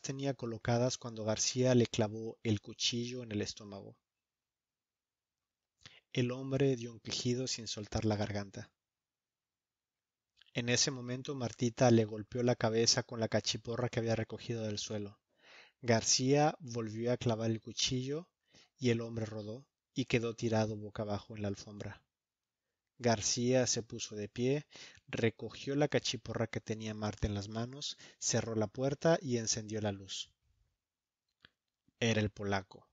tenía colocadas cuando García le clavó el cuchillo en el estómago. El hombre dio un quejido sin soltar la garganta. En ese momento Martita le golpeó la cabeza con la cachiporra que había recogido del suelo. García volvió a clavar el cuchillo y el hombre rodó y quedó tirado boca abajo en la alfombra. García se puso de pie, recogió la cachiporra que tenía Marta en las manos, cerró la puerta y encendió la luz. Era el polaco.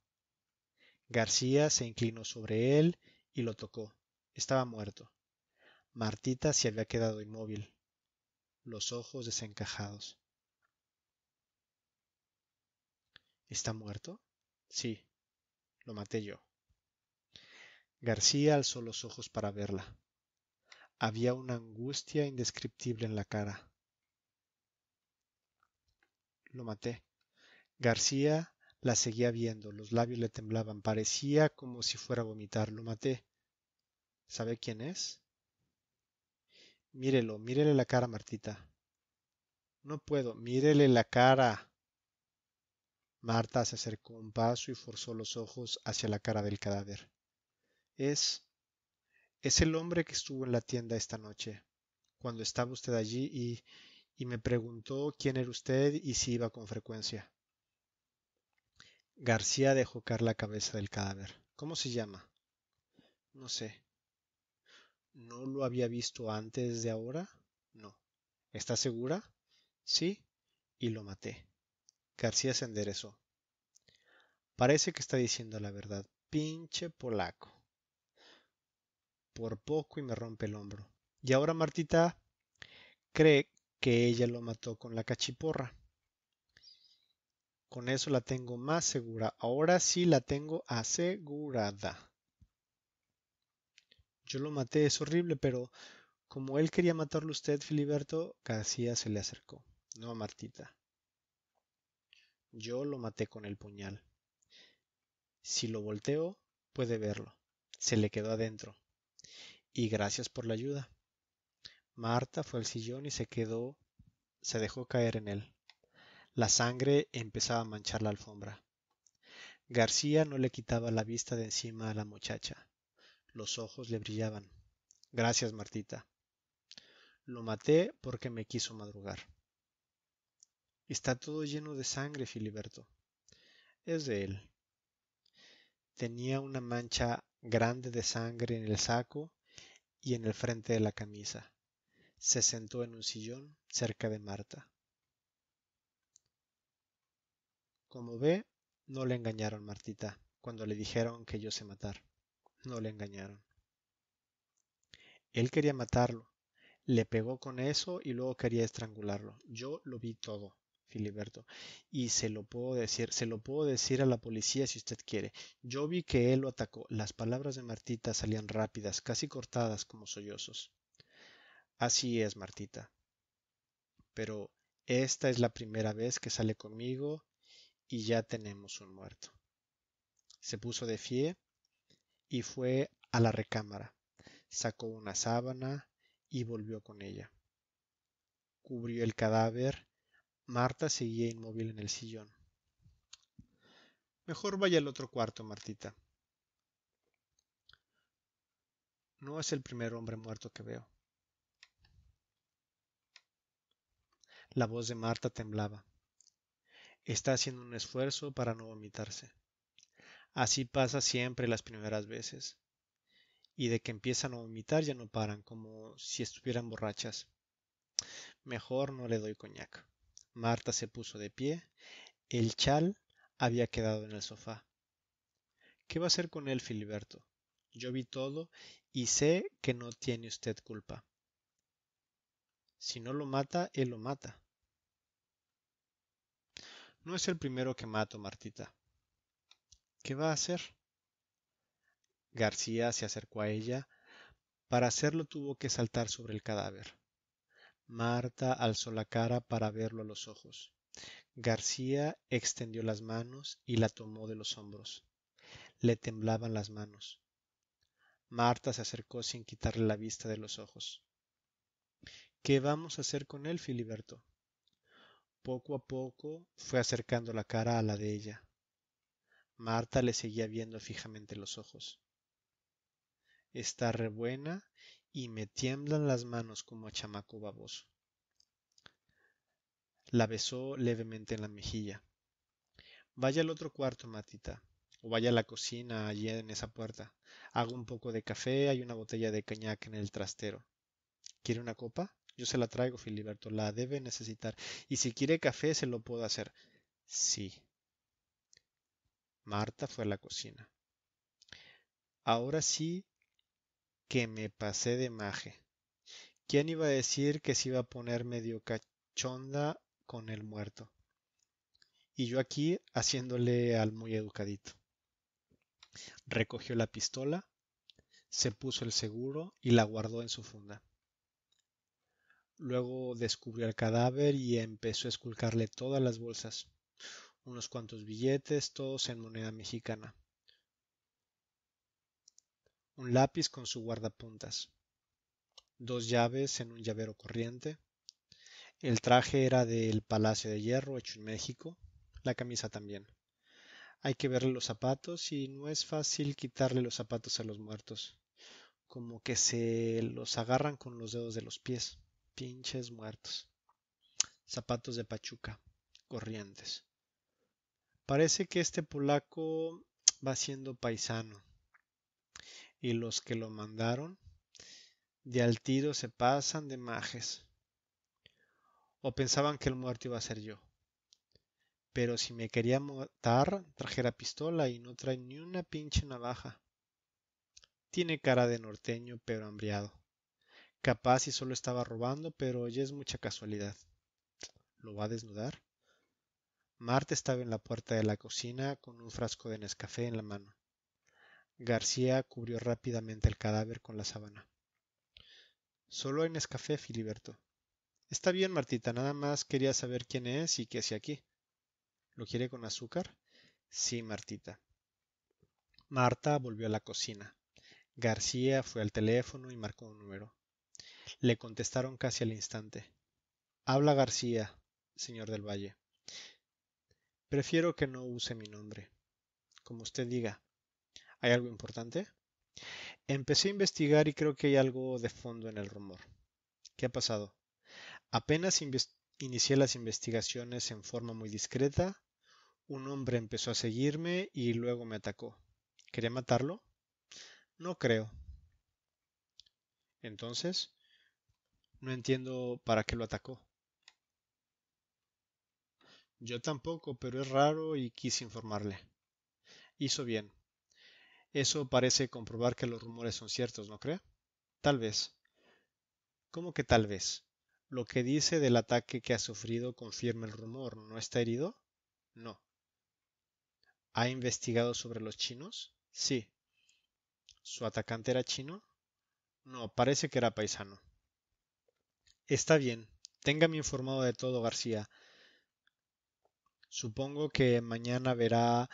García se inclinó sobre él y lo tocó. Estaba muerto. Martita se había quedado inmóvil, los ojos desencajados. ¿Está muerto? Sí, lo maté yo. García alzó los ojos para verla. Había una angustia indescriptible en la cara. Lo maté. García la seguía viendo, los labios le temblaban, parecía como si fuera a vomitar. Lo maté. ¿Sabe quién es? Mírelo, mírele la cara, Martita. No puedo, mírele la cara. Marta se acercó un paso y forzó los ojos hacia la cara del cadáver. Es... es el hombre que estuvo en la tienda esta noche, cuando estaba usted allí y... y me preguntó quién era usted y si iba con frecuencia. García dejó caer la cabeza del cadáver. ¿Cómo se llama? No sé. ¿No lo había visto antes de ahora? No. ¿Está segura? Sí. Y lo maté. García se enderezó. Parece que está diciendo la verdad. Pinche polaco. Por poco y me rompe el hombro. Y ahora Martita cree que ella lo mató con la cachiporra. Con eso la tengo más segura. Ahora sí la tengo asegurada. Yo lo maté, es horrible, pero como él quería matarlo usted, Filiberto, García se le acercó. No, a Martita. Yo lo maté con el puñal. Si lo volteo, puede verlo. Se le quedó adentro. Y gracias por la ayuda. Marta fue al sillón y se quedó, se dejó caer en él. La sangre empezaba a manchar la alfombra. García no le quitaba la vista de encima a la muchacha. Los ojos le brillaban. Gracias, Martita. Lo maté porque me quiso madrugar. Está todo lleno de sangre, Filiberto. Es de él. Tenía una mancha grande de sangre en el saco y en el frente de la camisa. Se sentó en un sillón cerca de Marta. Como ve, no le engañaron, Martita, cuando le dijeron que yo sé matar. No le engañaron. Él quería matarlo. Le pegó con eso y luego quería estrangularlo. Yo lo vi todo. Filiberto. Y se lo puedo decir, se lo puedo decir a la policía si usted quiere. Yo vi que él lo atacó. Las palabras de Martita salían rápidas, casi cortadas como sollozos. Así es, Martita. Pero esta es la primera vez que sale conmigo y ya tenemos un muerto. Se puso de pie y fue a la recámara. Sacó una sábana y volvió con ella. Cubrió el cadáver Marta seguía inmóvil en el sillón. Mejor vaya al otro cuarto, Martita. No es el primer hombre muerto que veo. La voz de Marta temblaba. Está haciendo un esfuerzo para no vomitarse. Así pasa siempre las primeras veces. Y de que empiezan a vomitar ya no paran, como si estuvieran borrachas. Mejor no le doy coñac. Marta se puso de pie. El chal había quedado en el sofá. ¿Qué va a hacer con él, Filiberto? Yo vi todo y sé que no tiene usted culpa. Si no lo mata, él lo mata. No es el primero que mato, Martita. ¿Qué va a hacer? García se acercó a ella. Para hacerlo tuvo que saltar sobre el cadáver. Marta alzó la cara para verlo a los ojos. García extendió las manos y la tomó de los hombros. Le temblaban las manos. Marta se acercó sin quitarle la vista de los ojos. ¿Qué vamos a hacer con él, Filiberto? Poco a poco fue acercando la cara a la de ella. Marta le seguía viendo fijamente los ojos. Está rebuena y me tiemblan las manos como a chamaco baboso. La besó levemente en la mejilla. Vaya al otro cuarto, Matita, o vaya a la cocina allí en esa puerta. Hago un poco de café, hay una botella de cañac en el trastero. ¿Quiere una copa? Yo se la traigo, Filiberto, la debe necesitar. Y si quiere café, se lo puedo hacer. Sí. Marta fue a la cocina. Ahora sí que me pasé de maje. ¿Quién iba a decir que se iba a poner medio cachonda con el muerto? Y yo aquí haciéndole al muy educadito. Recogió la pistola, se puso el seguro y la guardó en su funda. Luego descubrió el cadáver y empezó a esculcarle todas las bolsas, unos cuantos billetes, todos en moneda mexicana un lápiz con su guardapuntas, dos llaves en un llavero corriente, el traje era del Palacio de Hierro hecho en México, la camisa también. Hay que verle los zapatos y no es fácil quitarle los zapatos a los muertos, como que se los agarran con los dedos de los pies, pinches muertos. Zapatos de Pachuca, corrientes. Parece que este polaco va siendo paisano y los que lo mandaron, de al tiro se pasan de majes. O pensaban que el muerto iba a ser yo. Pero si me quería matar, trajera pistola y no trae ni una pinche navaja. Tiene cara de norteño, pero hambriado. Capaz y solo estaba robando, pero ya es mucha casualidad. ¿Lo va a desnudar? Marte estaba en la puerta de la cocina con un frasco de Nescafé en la mano. García cubrió rápidamente el cadáver con la sábana. Solo en escafé, Filiberto. Está bien, Martita, nada más quería saber quién es y qué hace aquí. ¿Lo quiere con azúcar? Sí, Martita. Marta volvió a la cocina. García fue al teléfono y marcó un número. Le contestaron casi al instante. Habla García, señor del Valle. Prefiero que no use mi nombre. Como usted diga, hay algo importante. Empecé a investigar y creo que hay algo de fondo en el rumor. ¿Qué ha pasado? Apenas inicié las investigaciones en forma muy discreta, un hombre empezó a seguirme y luego me atacó. ¿Quería matarlo? No creo. Entonces, no entiendo para qué lo atacó. Yo tampoco, pero es raro y quise informarle. Hizo bien. Eso parece comprobar que los rumores son ciertos, ¿no cree? Tal vez. ¿Cómo que tal vez? ¿Lo que dice del ataque que ha sufrido confirma el rumor? ¿No está herido? No. ¿Ha investigado sobre los chinos? Sí. ¿Su atacante era chino? No, parece que era paisano. Está bien. Téngame informado de todo, García. Supongo que mañana verá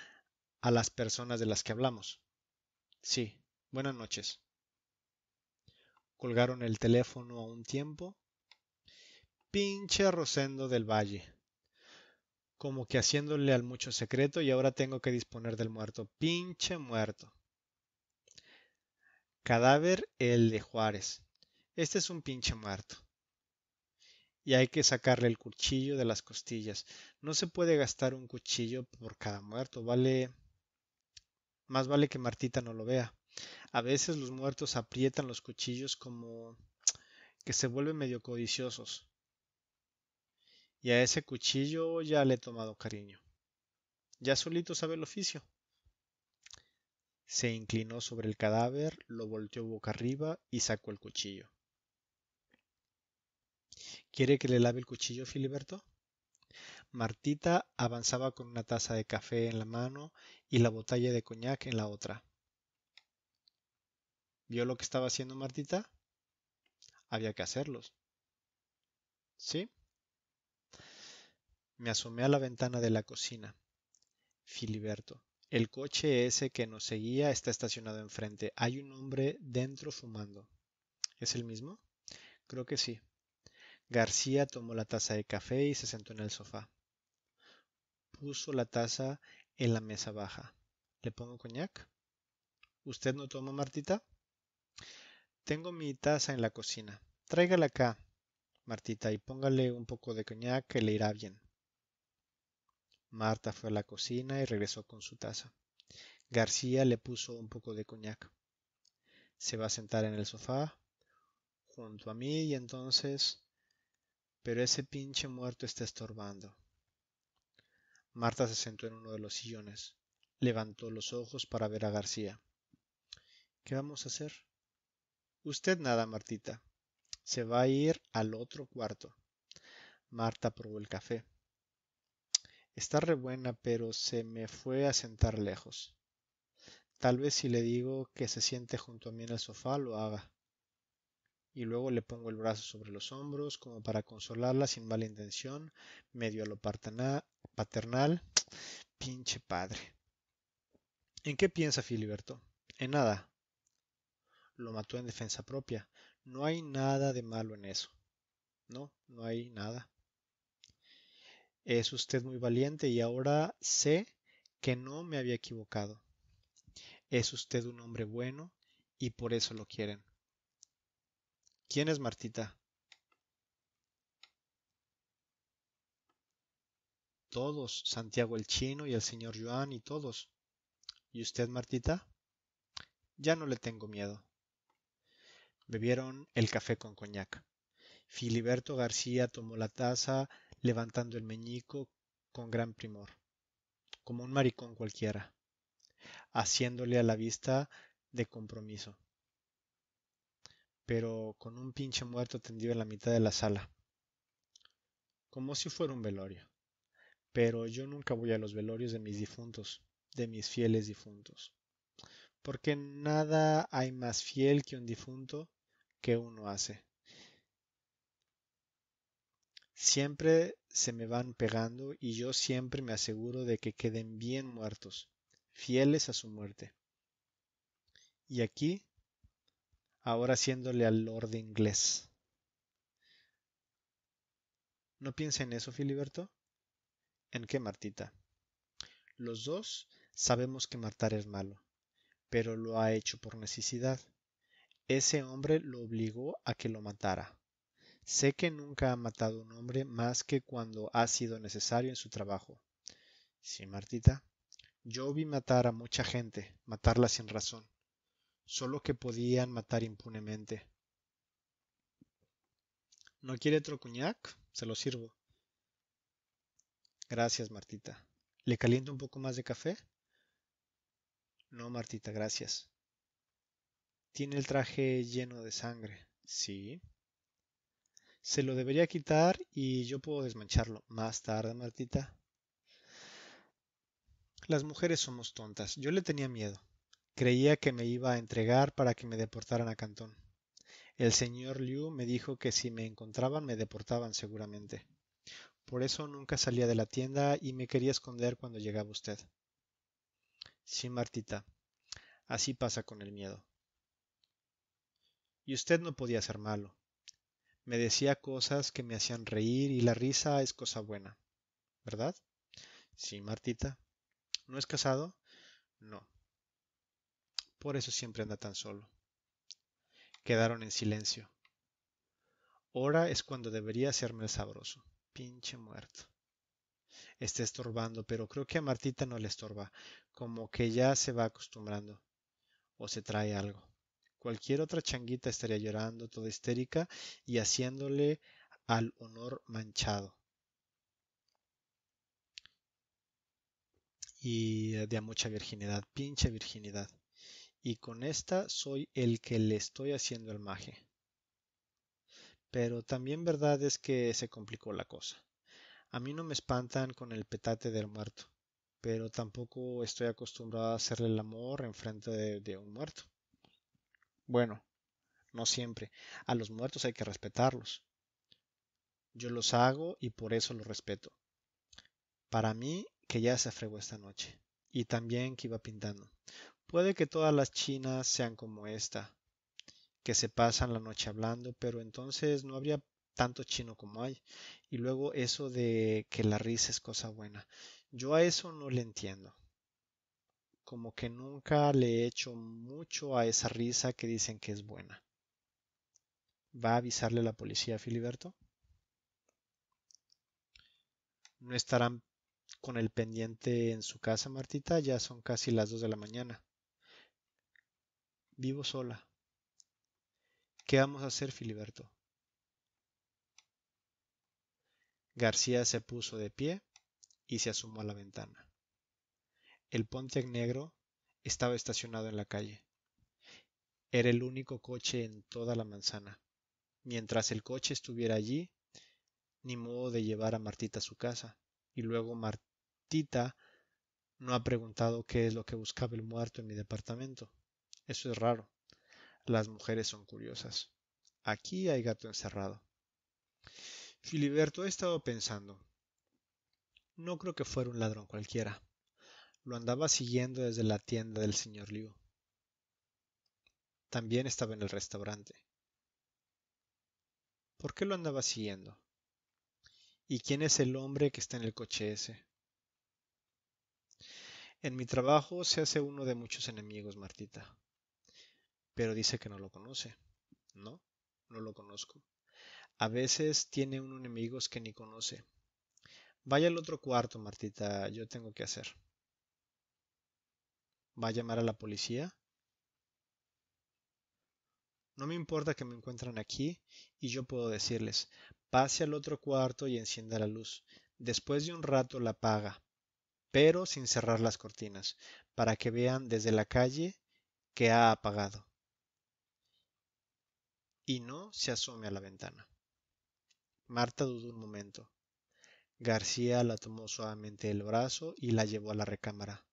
a las personas de las que hablamos. Sí, buenas noches. Colgaron el teléfono a un tiempo. Pinche Rosendo del Valle. Como que haciéndole al mucho secreto y ahora tengo que disponer del muerto. Pinche muerto. Cadáver el de Juárez. Este es un pinche muerto. Y hay que sacarle el cuchillo de las costillas. No se puede gastar un cuchillo por cada muerto. Vale más vale que Martita no lo vea. A veces los muertos aprietan los cuchillos como que se vuelven medio codiciosos. Y a ese cuchillo ya le he tomado cariño. Ya solito sabe el oficio. Se inclinó sobre el cadáver, lo volteó boca arriba y sacó el cuchillo. ¿Quiere que le lave el cuchillo, Filiberto? Martita avanzaba con una taza de café en la mano y la botella de coñac en la otra. ¿Vio lo que estaba haciendo Martita? Había que hacerlos. ¿Sí? Me asomé a la ventana de la cocina. Filiberto, el coche ese que nos seguía está estacionado enfrente. Hay un hombre dentro fumando. ¿Es el mismo? Creo que sí. García tomó la taza de café y se sentó en el sofá. Puso la taza en la mesa baja. ¿Le pongo coñac? ¿Usted no toma, Martita? Tengo mi taza en la cocina. Tráigala acá, Martita, y póngale un poco de coñac que le irá bien. Marta fue a la cocina y regresó con su taza. García le puso un poco de coñac. Se va a sentar en el sofá junto a mí y entonces... Pero ese pinche muerto está estorbando. Marta se sentó en uno de los sillones. Levantó los ojos para ver a García. ¿Qué vamos a hacer? Usted nada, Martita. Se va a ir al otro cuarto. Marta probó el café. Está rebuena, pero se me fue a sentar lejos. Tal vez si le digo que se siente junto a mí en el sofá lo haga y luego le pongo el brazo sobre los hombros como para consolarla sin mala intención, medio a lo paternal. Pinche padre. ¿En qué piensa Filiberto? En nada. Lo mató en defensa propia. No hay nada de malo en eso. No, no hay nada. Es usted muy valiente y ahora sé que no me había equivocado. Es usted un hombre bueno y por eso lo quieren. ¿Quién es Martita? Todos, Santiago el Chino y el señor Joan y todos. ¿Y usted, Martita? Ya no le tengo miedo. Bebieron el café con coñac. Filiberto García tomó la taza, levantando el meñico con gran primor, como un maricón cualquiera, haciéndole a la vista de compromiso pero con un pinche muerto tendido en la mitad de la sala. Como si fuera un velorio. Pero yo nunca voy a los velorios de mis difuntos, de mis fieles difuntos. Porque nada hay más fiel que un difunto que uno hace. Siempre se me van pegando y yo siempre me aseguro de que queden bien muertos, fieles a su muerte. Y aquí ahora haciéndole al lord inglés. ¿No piensa en eso, Filiberto? ¿En qué, Martita? Los dos sabemos que matar es malo, pero lo ha hecho por necesidad. Ese hombre lo obligó a que lo matara. Sé que nunca ha matado un hombre más que cuando ha sido necesario en su trabajo. Sí, Martita. Yo vi matar a mucha gente, matarla sin razón. Solo que podían matar impunemente. ¿No quiere otro cuñac? Se lo sirvo. Gracias, Martita. ¿Le calienta un poco más de café? No, Martita, gracias. Tiene el traje lleno de sangre. Sí. Se lo debería quitar y yo puedo desmancharlo más tarde, Martita. Las mujeres somos tontas. Yo le tenía miedo. Creía que me iba a entregar para que me deportaran a Cantón. El señor Liu me dijo que si me encontraban me deportaban seguramente. Por eso nunca salía de la tienda y me quería esconder cuando llegaba usted. Sí, Martita. Así pasa con el miedo. Y usted no podía ser malo. Me decía cosas que me hacían reír y la risa es cosa buena. ¿Verdad? Sí, Martita. ¿No es casado? No. Por eso siempre anda tan solo. Quedaron en silencio. Ahora es cuando debería hacerme el sabroso. Pinche muerto. Está estorbando, pero creo que a Martita no le estorba, como que ya se va acostumbrando. O se trae algo. Cualquier otra changuita estaría llorando, toda histérica y haciéndole al honor manchado. Y eh, de mucha virginidad, pinche virginidad y con esta soy el que le estoy haciendo el maje. Pero también verdad es que se complicó la cosa. A mí no me espantan con el petate del muerto, pero tampoco estoy acostumbrado a hacerle el amor en frente de, un muerto. Bueno, no siempre. A los muertos hay que respetarlos. Yo los hago y por eso los respeto. Para mí, que ya se fregó esta noche. Y también que iba pintando. Puede que todas las chinas sean como esta, que se pasan la noche hablando, pero entonces no habría tanto chino como hay. Y luego eso de que la risa es cosa buena. Yo a eso no le entiendo. Como que nunca le he hecho mucho a esa risa que dicen que es buena. ¿Va a avisarle la policía Filiberto? ¿No estarán con el pendiente en su casa, Martita? Ya son casi las 2 de la mañana. Vivo sola. ¿Qué vamos a hacer, Filiberto? García se puso de pie y se asomó a la ventana. El Pontiac negro estaba estacionado en la calle. Era el único coche en toda la manzana. Mientras el coche estuviera allí, ni modo de llevar a Martita a su casa. Y luego Martita no ha preguntado qué es lo que buscaba el muerto en mi departamento. Eso es raro. Las mujeres son curiosas. Aquí hay gato encerrado. Filiberto ha estado pensando. No creo que fuera un ladrón cualquiera. Lo andaba siguiendo desde la tienda del señor Liu. También estaba en el restaurante. ¿Por qué lo andaba siguiendo? ¿Y quién es el hombre que está en el coche ese? En mi trabajo se hace uno de muchos enemigos, Martita pero dice que no lo conoce. No, no lo conozco. A veces tiene unos enemigos que ni conoce. Vaya al otro cuarto, Martita, yo tengo que hacer. ¿Va a llamar a la policía? No me importa que me encuentren aquí y yo puedo decirles, pase al otro cuarto y encienda la luz. Después de un rato la apaga, pero sin cerrar las cortinas, para que vean desde la calle que ha apagado y no se asome a la ventana. Marta dudó un momento. García la tomó suavemente del brazo y la llevó a la recámara.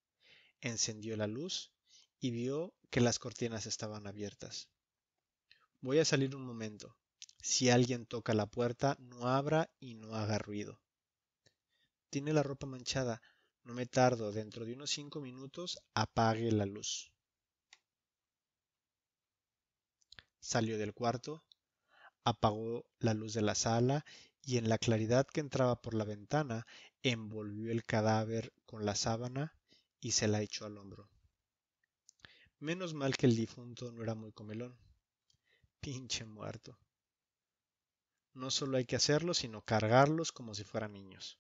Encendió la luz y vio que las cortinas estaban abiertas. Voy a salir un momento. Si alguien toca la puerta, no abra y no haga ruido. Tiene la ropa manchada. No me tardo. Dentro de unos cinco minutos apague la luz. salió del cuarto, apagó la luz de la sala y en la claridad que entraba por la ventana envolvió el cadáver con la sábana y se la echó al hombro. Menos mal que el difunto no era muy comelón. Pinche muerto. No solo hay que hacerlo, sino cargarlos como si fueran niños.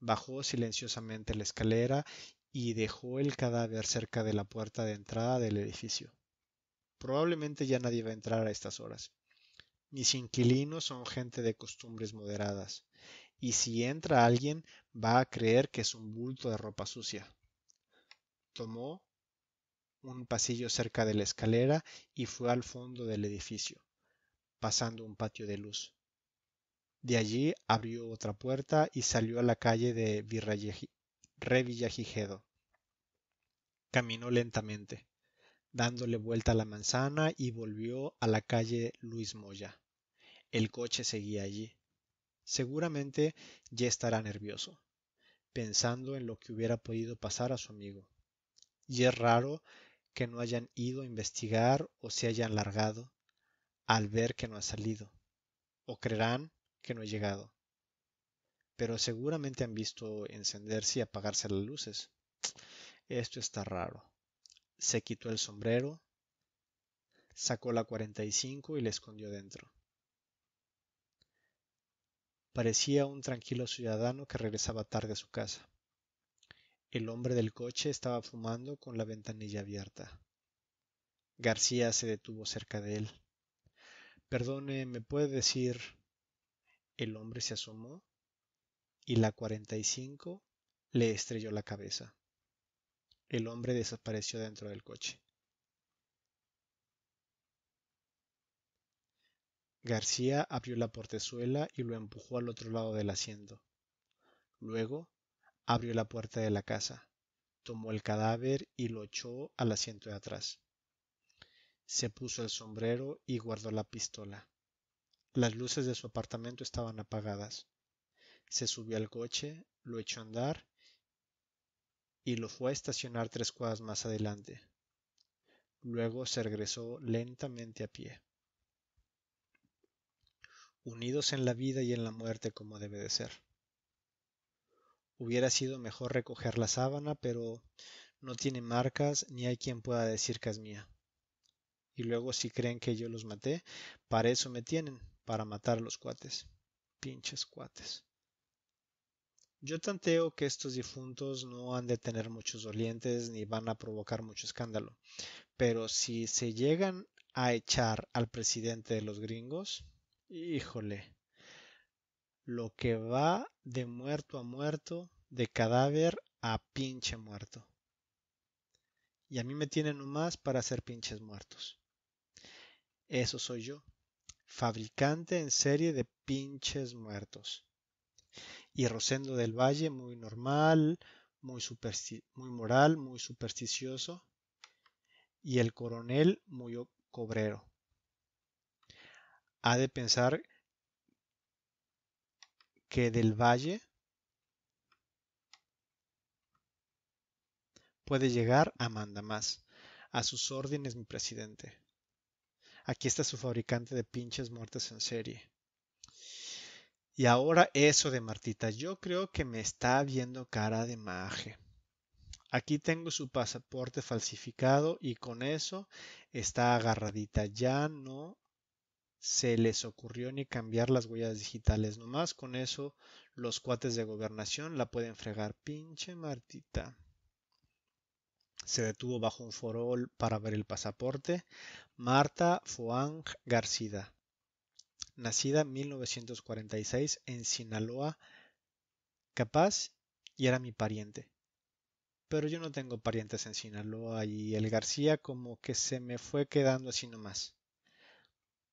Bajó silenciosamente la escalera y dejó el cadáver cerca de la puerta de entrada del edificio probablemente ya nadie va a entrar a estas horas. Mis inquilinos son gente de costumbres moderadas, y si entra alguien va a creer que es un bulto de ropa sucia. Tomó un pasillo cerca de la escalera y fue al fondo del edificio, pasando un patio de luz. De allí abrió otra puerta y salió a la calle de Revillagigedo. Caminó lentamente dándole vuelta a la manzana y volvió a la calle Luis Moya. El coche seguía allí. Seguramente ya estará nervioso, pensando en lo que hubiera podido pasar a su amigo. Y es raro que no hayan ido a investigar o se hayan largado al ver que no ha salido, o creerán que no ha llegado. Pero seguramente han visto encenderse y apagarse las luces. Esto está raro se quitó el sombrero, sacó la 45 y le escondió dentro. Parecía un tranquilo ciudadano que regresaba tarde a su casa. El hombre del coche estaba fumando con la ventanilla abierta. García se detuvo cerca de él. Perdone, ¿me puede decir? El hombre se asomó y la 45 le estrelló la cabeza. El hombre desapareció dentro del coche. García abrió la portezuela y lo empujó al otro lado del asiento. Luego, abrió la puerta de la casa, tomó el cadáver y lo echó al asiento de atrás. Se puso el sombrero y guardó la pistola. Las luces de su apartamento estaban apagadas. Se subió al coche, lo echó a andar y lo fue a estacionar tres cuadras más adelante. Luego se regresó lentamente a pie. Unidos en la vida y en la muerte como debe de ser. Hubiera sido mejor recoger la sábana, pero no tiene marcas ni hay quien pueda decir que es mía. Y luego si creen que yo los maté, para eso me tienen, para matar a los cuates. Pinches cuates. Yo tanteo que estos difuntos no han de tener muchos dolientes ni van a provocar mucho escándalo, pero si se llegan a echar al presidente de los gringos, híjole, lo que va de muerto a muerto, de cadáver a pinche muerto. Y a mí me tienen más para hacer pinches muertos. Eso soy yo, fabricante en serie de pinches muertos y Rosendo del Valle, muy normal, muy, moral, muy supersticioso, y el coronel, muy cobrero. Ha de pensar que del Valle puede llegar a más A sus órdenes, mi presidente. Aquí está su fabricante de pinches muertas en serie. Y ahora eso de Martita, yo creo que me está viendo cara de maje. Aquí tengo su pasaporte falsificado y con eso está agarradita. Ya no se les ocurrió ni cambiar las huellas digitales. Nomás con eso los cuates de gobernación la pueden fregar. Pinche Martita. Se detuvo bajo un forol para ver el pasaporte. Marta Fuang Garcida nacida en 1946 en Sinaloa, capaz y era mi pariente. Pero yo no tengo parientes en Sinaloa y el García como que se me fue quedando así nomás.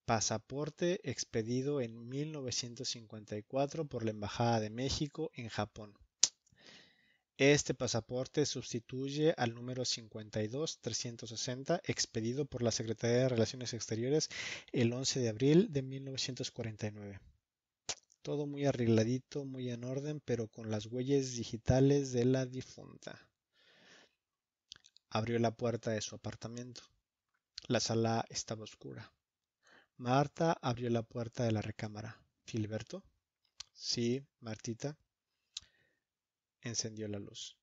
Pasaporte expedido en 1954 por la Embajada de México en Japón. Este pasaporte sustituye al número 52-360 expedido por la Secretaría de Relaciones Exteriores el 11 de abril de 1949. Todo muy arregladito, muy en orden, pero con las huellas digitales de la difunta. Abrió la puerta de su apartamento. La sala estaba oscura. Marta abrió la puerta de la recámara. ¿Filberto? Sí, Martita encendió la luz.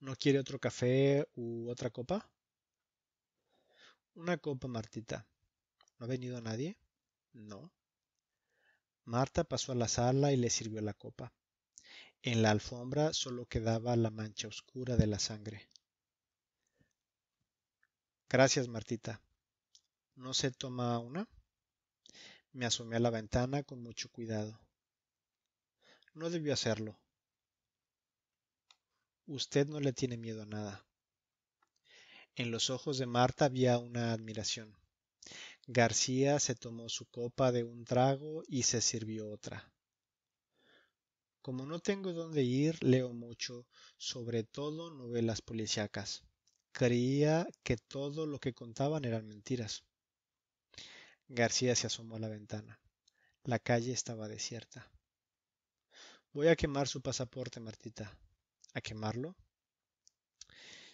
¿No quiere otro café u otra copa? Una copa, Martita. ¿No ha venido nadie? No. Marta pasó a la sala y le sirvió la copa. En la alfombra solo quedaba la mancha oscura de la sangre. Gracias, Martita. ¿No se toma una? Me asomé a la ventana con mucho cuidado. No debió hacerlo. Usted no le tiene miedo a nada. En los ojos de Marta había una admiración. García se tomó su copa de un trago y se sirvió otra. Como no tengo dónde ir, leo mucho, sobre todo novelas policíacas. Creía que todo lo que contaban eran mentiras. García se asomó a la ventana. La calle estaba desierta. Voy a quemar su pasaporte, Martita a quemarlo?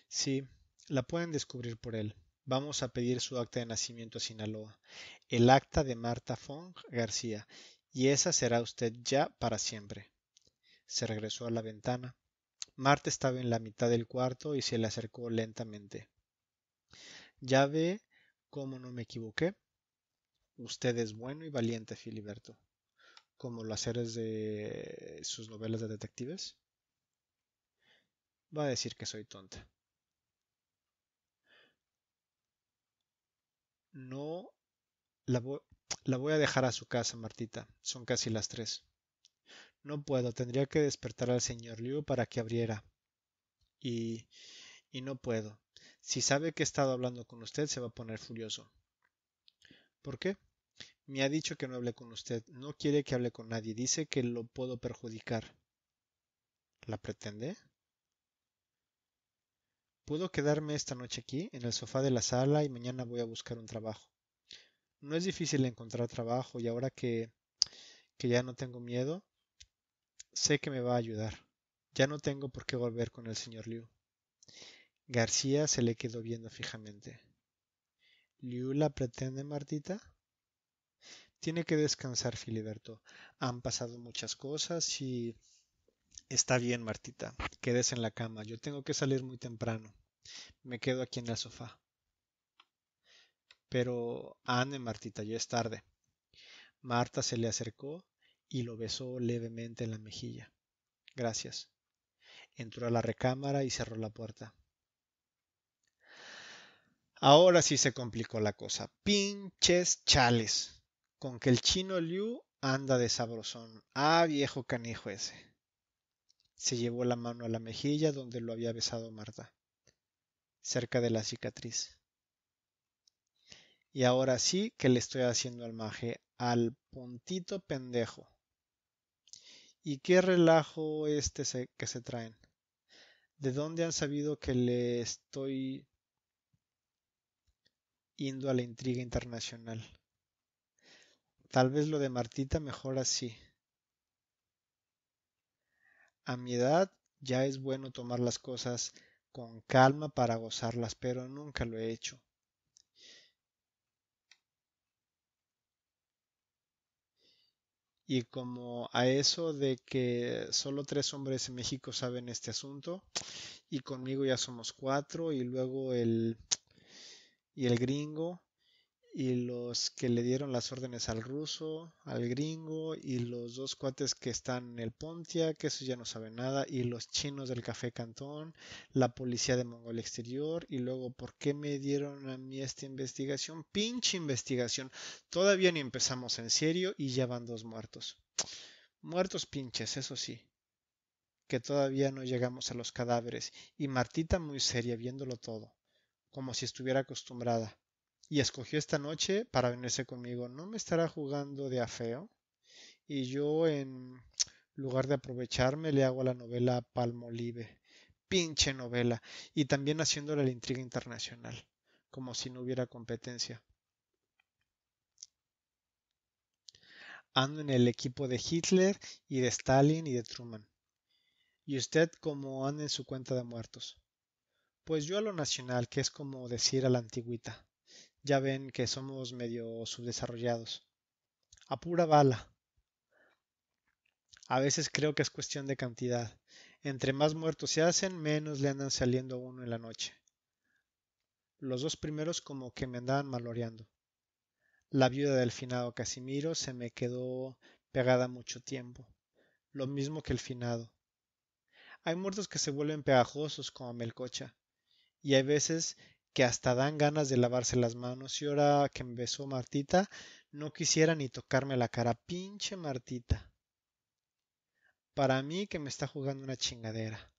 Sí, la pueden descubrir por él. Vamos a pedir su acta de nacimiento a Sinaloa, el acta de Marta Fong García, y esa será usted ya para siempre. Se regresó a la ventana. Marta estaba en la mitad del cuarto y se le acercó lentamente. Ya ve cómo no me equivoqué. Usted es bueno y valiente, Filiberto. Como los seres de sus novelas de detectives va a decir que soy tonta. No la, voy, a dejar a su casa, Martita. Son casi las tres. No puedo, tendría que despertar al señor Liu para que abriera. Y. y no puedo. Si sabe que he estado hablando con usted, se va a poner furioso. ¿Por qué? Me ha dicho que no hable con usted. No quiere que hable con nadie. Dice que lo puedo perjudicar. ¿La pretende? Puedo quedarme esta noche aquí, en el sofá de la sala, y mañana voy a buscar un trabajo. No es difícil encontrar trabajo y ahora que, que ya no tengo miedo, sé que me va a ayudar. Ya no tengo por qué volver con el señor Liu. García se le quedó viendo fijamente. ¿Liu la pretende, Martita? Tiene que descansar, Filiberto. Han pasado muchas cosas y Está bien, Martita, quedes en la cama, yo tengo que salir muy temprano. Me quedo aquí en el sofá. Pero, ande, Martita, ya es tarde. Marta se le acercó y lo besó levemente en la mejilla. Gracias. Entró a la recámara y cerró la puerta. Ahora sí se complicó la cosa. Pinches chales. Con que el chino Liu anda de sabrosón. Ah, viejo canijo ese. Se llevó la mano a la mejilla donde lo había besado Marta, cerca de la cicatriz. Y ahora sí que le estoy haciendo al maje, al puntito pendejo. ¿Y qué relajo este que se traen? ¿De dónde han sabido que le estoy Indo a la intriga internacional? Tal vez lo de Martita mejor así a mi edad ya es bueno tomar las cosas con calma para gozarlas, pero nunca lo he hecho. Y como a eso de que solo tres hombres en México saben este asunto, y conmigo ya somos cuatro, y luego el y el gringo, y los que le dieron las órdenes al ruso, al gringo y los dos cuates que están en el Pontiac, que eso ya no sabe nada, y los chinos del Café Cantón, la policía de Mongolia Exterior y luego por qué me dieron a mí esta investigación, pinche investigación, todavía ni empezamos en serio y ya van dos muertos. Muertos pinches, eso sí que todavía no llegamos a los cadáveres, y Martita muy seria viéndolo todo, como si estuviera acostumbrada y escogió esta noche para venirse conmigo. No me estará jugando de afeo. Y yo, en lugar de aprovecharme, le hago la novela Palmolive. Pinche novela. Y también haciéndole la intriga internacional. Como si no hubiera competencia. Ando en el equipo de Hitler y de Stalin y de Truman. ¿Y usted cómo anda en su cuenta de muertos? Pues yo a lo nacional, que es como decir a la antigüita. Ya ven que somos medio subdesarrollados. A pura bala. A veces creo que es cuestión de cantidad. Entre más muertos se hacen, menos le andan saliendo a uno en la noche. Los dos primeros como que me andaban maloreando. La viuda del finado Casimiro se me quedó pegada mucho tiempo. Lo mismo que el finado. Hay muertos que se vuelven pegajosos como Melcocha. Y hay veces que hasta dan ganas de lavarse las manos. Y ahora que me besó Martita, no quisiera ni tocarme la cara. Pinche Martita. Para mí que me está jugando una chingadera.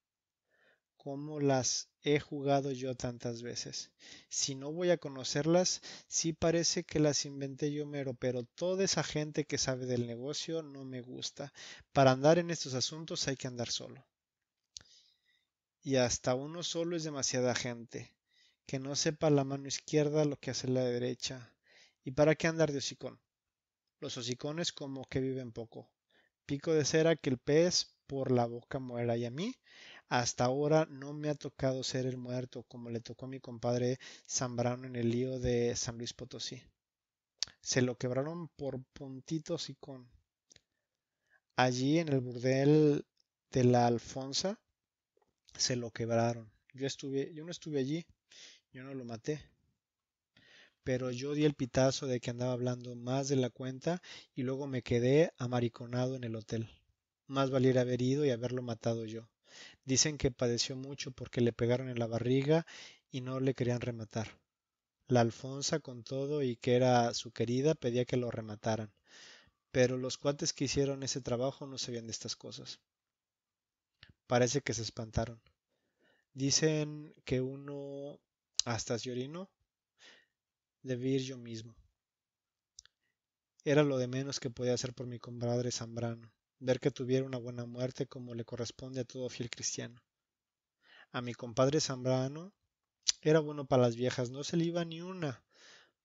¿Cómo las he jugado yo tantas veces. Si no voy a conocerlas, sí parece que las inventé yo mero, pero toda esa gente que sabe del negocio no me gusta. Para andar en estos asuntos hay que andar solo. Y hasta uno solo es demasiada gente que no sepa la mano izquierda lo que hace la derecha. ¿Y para qué andar de hocicón? Los hocicones como que viven poco. Pico de cera que el pez por la boca muera. Y a mí, hasta ahora no me ha tocado ser el muerto como le tocó a mi compadre Zambrano en el lío de San Luis Potosí. Se lo quebraron por puntito hocicón. Allí en el burdel de la Alfonsa se lo quebraron. Yo estuve, yo no estuve allí, yo no lo maté. Pero yo di el pitazo de que andaba hablando más de la cuenta y luego me quedé amariconado en el hotel. Más valiera haber ido y haberlo matado yo. Dicen que padeció mucho porque le pegaron en la barriga y no le querían rematar. La Alfonsa con todo y que era su querida pedía que lo remataran. Pero los cuates que hicieron ese trabajo no sabían de estas cosas. Parece que se espantaron. Dicen que uno hasta si orinó, debí ir yo mismo. Era lo de menos que podía hacer por mi compadre Zambrano, ver que tuviera una buena muerte como le corresponde a todo fiel cristiano. A mi compadre Zambrano era bueno para las viejas, no se le iba ni una,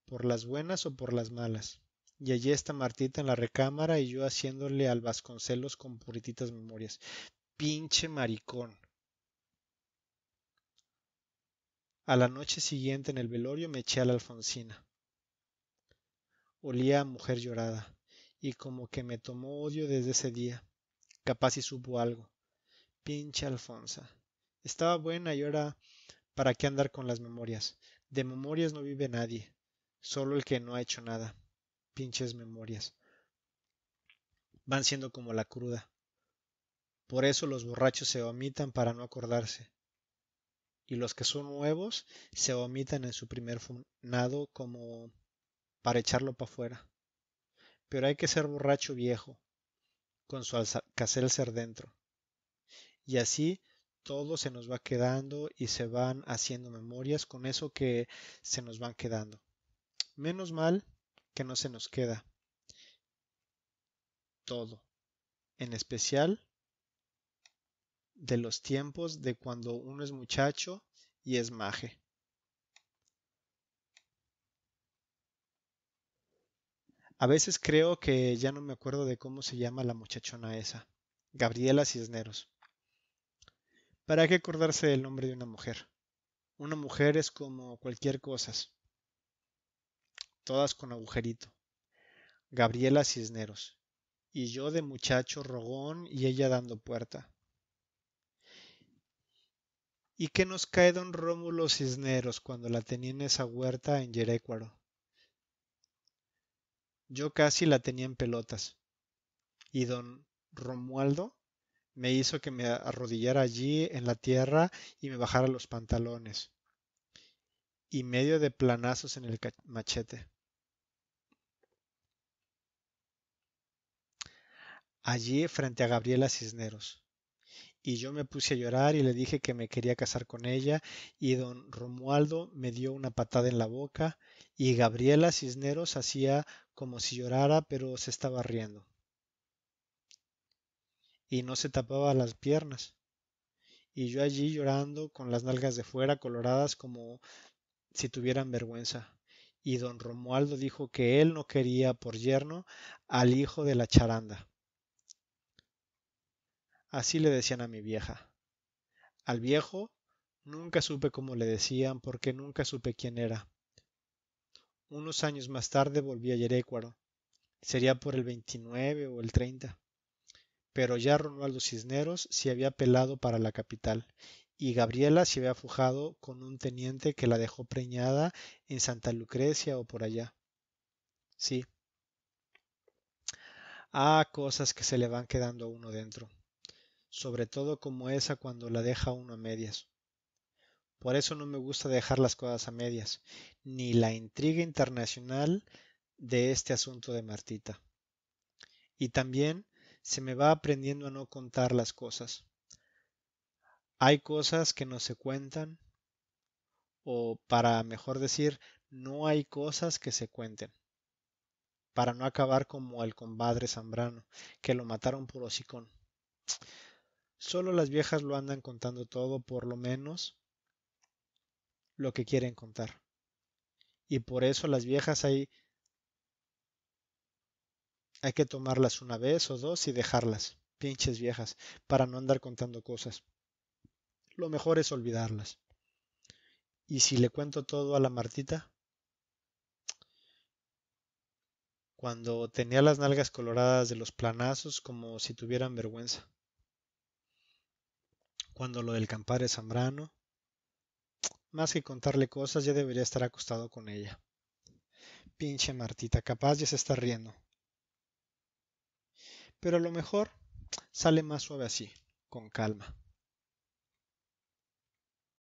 por las buenas o por las malas. Y allí está Martita en la recámara y yo haciéndole al Vasconcelos con purititas memorias. Pinche maricón. A la noche siguiente en el velorio me eché a la alfonsina. Olía a mujer llorada, y como que me tomó odio desde ese día. Capaz y supo algo. Pinche alfonsa. Estaba buena y ahora para qué andar con las memorias. De memorias no vive nadie, solo el que no ha hecho nada. Pinches memorias. Van siendo como la cruda. Por eso los borrachos se vomitan para no acordarse y los que son nuevos se vomitan en su primer nado como para echarlo para afuera. Pero hay que ser borracho viejo, con su alcacer ser dentro. Y así todo se nos va quedando y se van haciendo memorias con eso que se nos van quedando. Menos mal que no se nos queda todo, en especial de los tiempos de cuando uno es muchacho y es maje. A veces creo que ya no me acuerdo de cómo se llama la muchachona esa. Gabriela Cisneros. ¿Para qué acordarse del nombre de una mujer? Una mujer es como cualquier cosa. Todas con agujerito. Gabriela Cisneros. Y yo de muchacho rogón y ella dando puerta. ¿Y qué nos cae don Rómulo Cisneros cuando la tenía en esa huerta en jerécuaro Yo casi la tenía en pelotas. Y don Romualdo me hizo que me arrodillara allí en la tierra y me bajara los pantalones. Y medio de planazos en el machete. Allí frente a Gabriela Cisneros y yo me puse a llorar y le dije que me quería casar con ella y don Romualdo me dio una patada en la boca y Gabriela Cisneros hacía como si llorara pero se estaba riendo. Y no se tapaba las piernas. Y yo allí llorando con las nalgas de fuera coloradas como si tuvieran vergüenza. Y don Romualdo dijo que él no quería por yerno al hijo de la charanda. Así le decían a mi vieja. Al viejo nunca supe cómo le decían porque nunca supe quién era. Unos años más tarde volví a Yerécuaro. Sería por el 29 o el 30. Pero ya Ronaldo Cisneros se había pelado para la capital y Gabriela se había fujado con un teniente que la dejó preñada en Santa Lucrecia o por allá. Sí. Ah, cosas que se le van quedando a uno dentro sobre todo como esa cuando la deja uno a medias. Por eso no me gusta dejar las cosas a medias, ni la intriga internacional de este asunto de Martita. Y también se me va aprendiendo a no contar las cosas. Hay cosas que no se cuentan, o para mejor decir, no hay cosas que se cuenten. Para no acabar como el compadre Zambrano, que lo mataron por hocicón. Solo las viejas lo andan contando todo, por lo menos lo que quieren contar. Y por eso las viejas hay hay que tomarlas una vez o dos y dejarlas, pinches viejas, para no andar contando cosas. Lo mejor es olvidarlas. Y si le cuento todo a la Martita, cuando tenía las nalgas coloradas de los planazos como si tuvieran vergüenza cuando lo del campare Zambrano. Más que contarle cosas, ya debería estar acostado con ella. Pinche Martita, capaz ya se está riendo. Pero a lo mejor sale más suave así, con calma.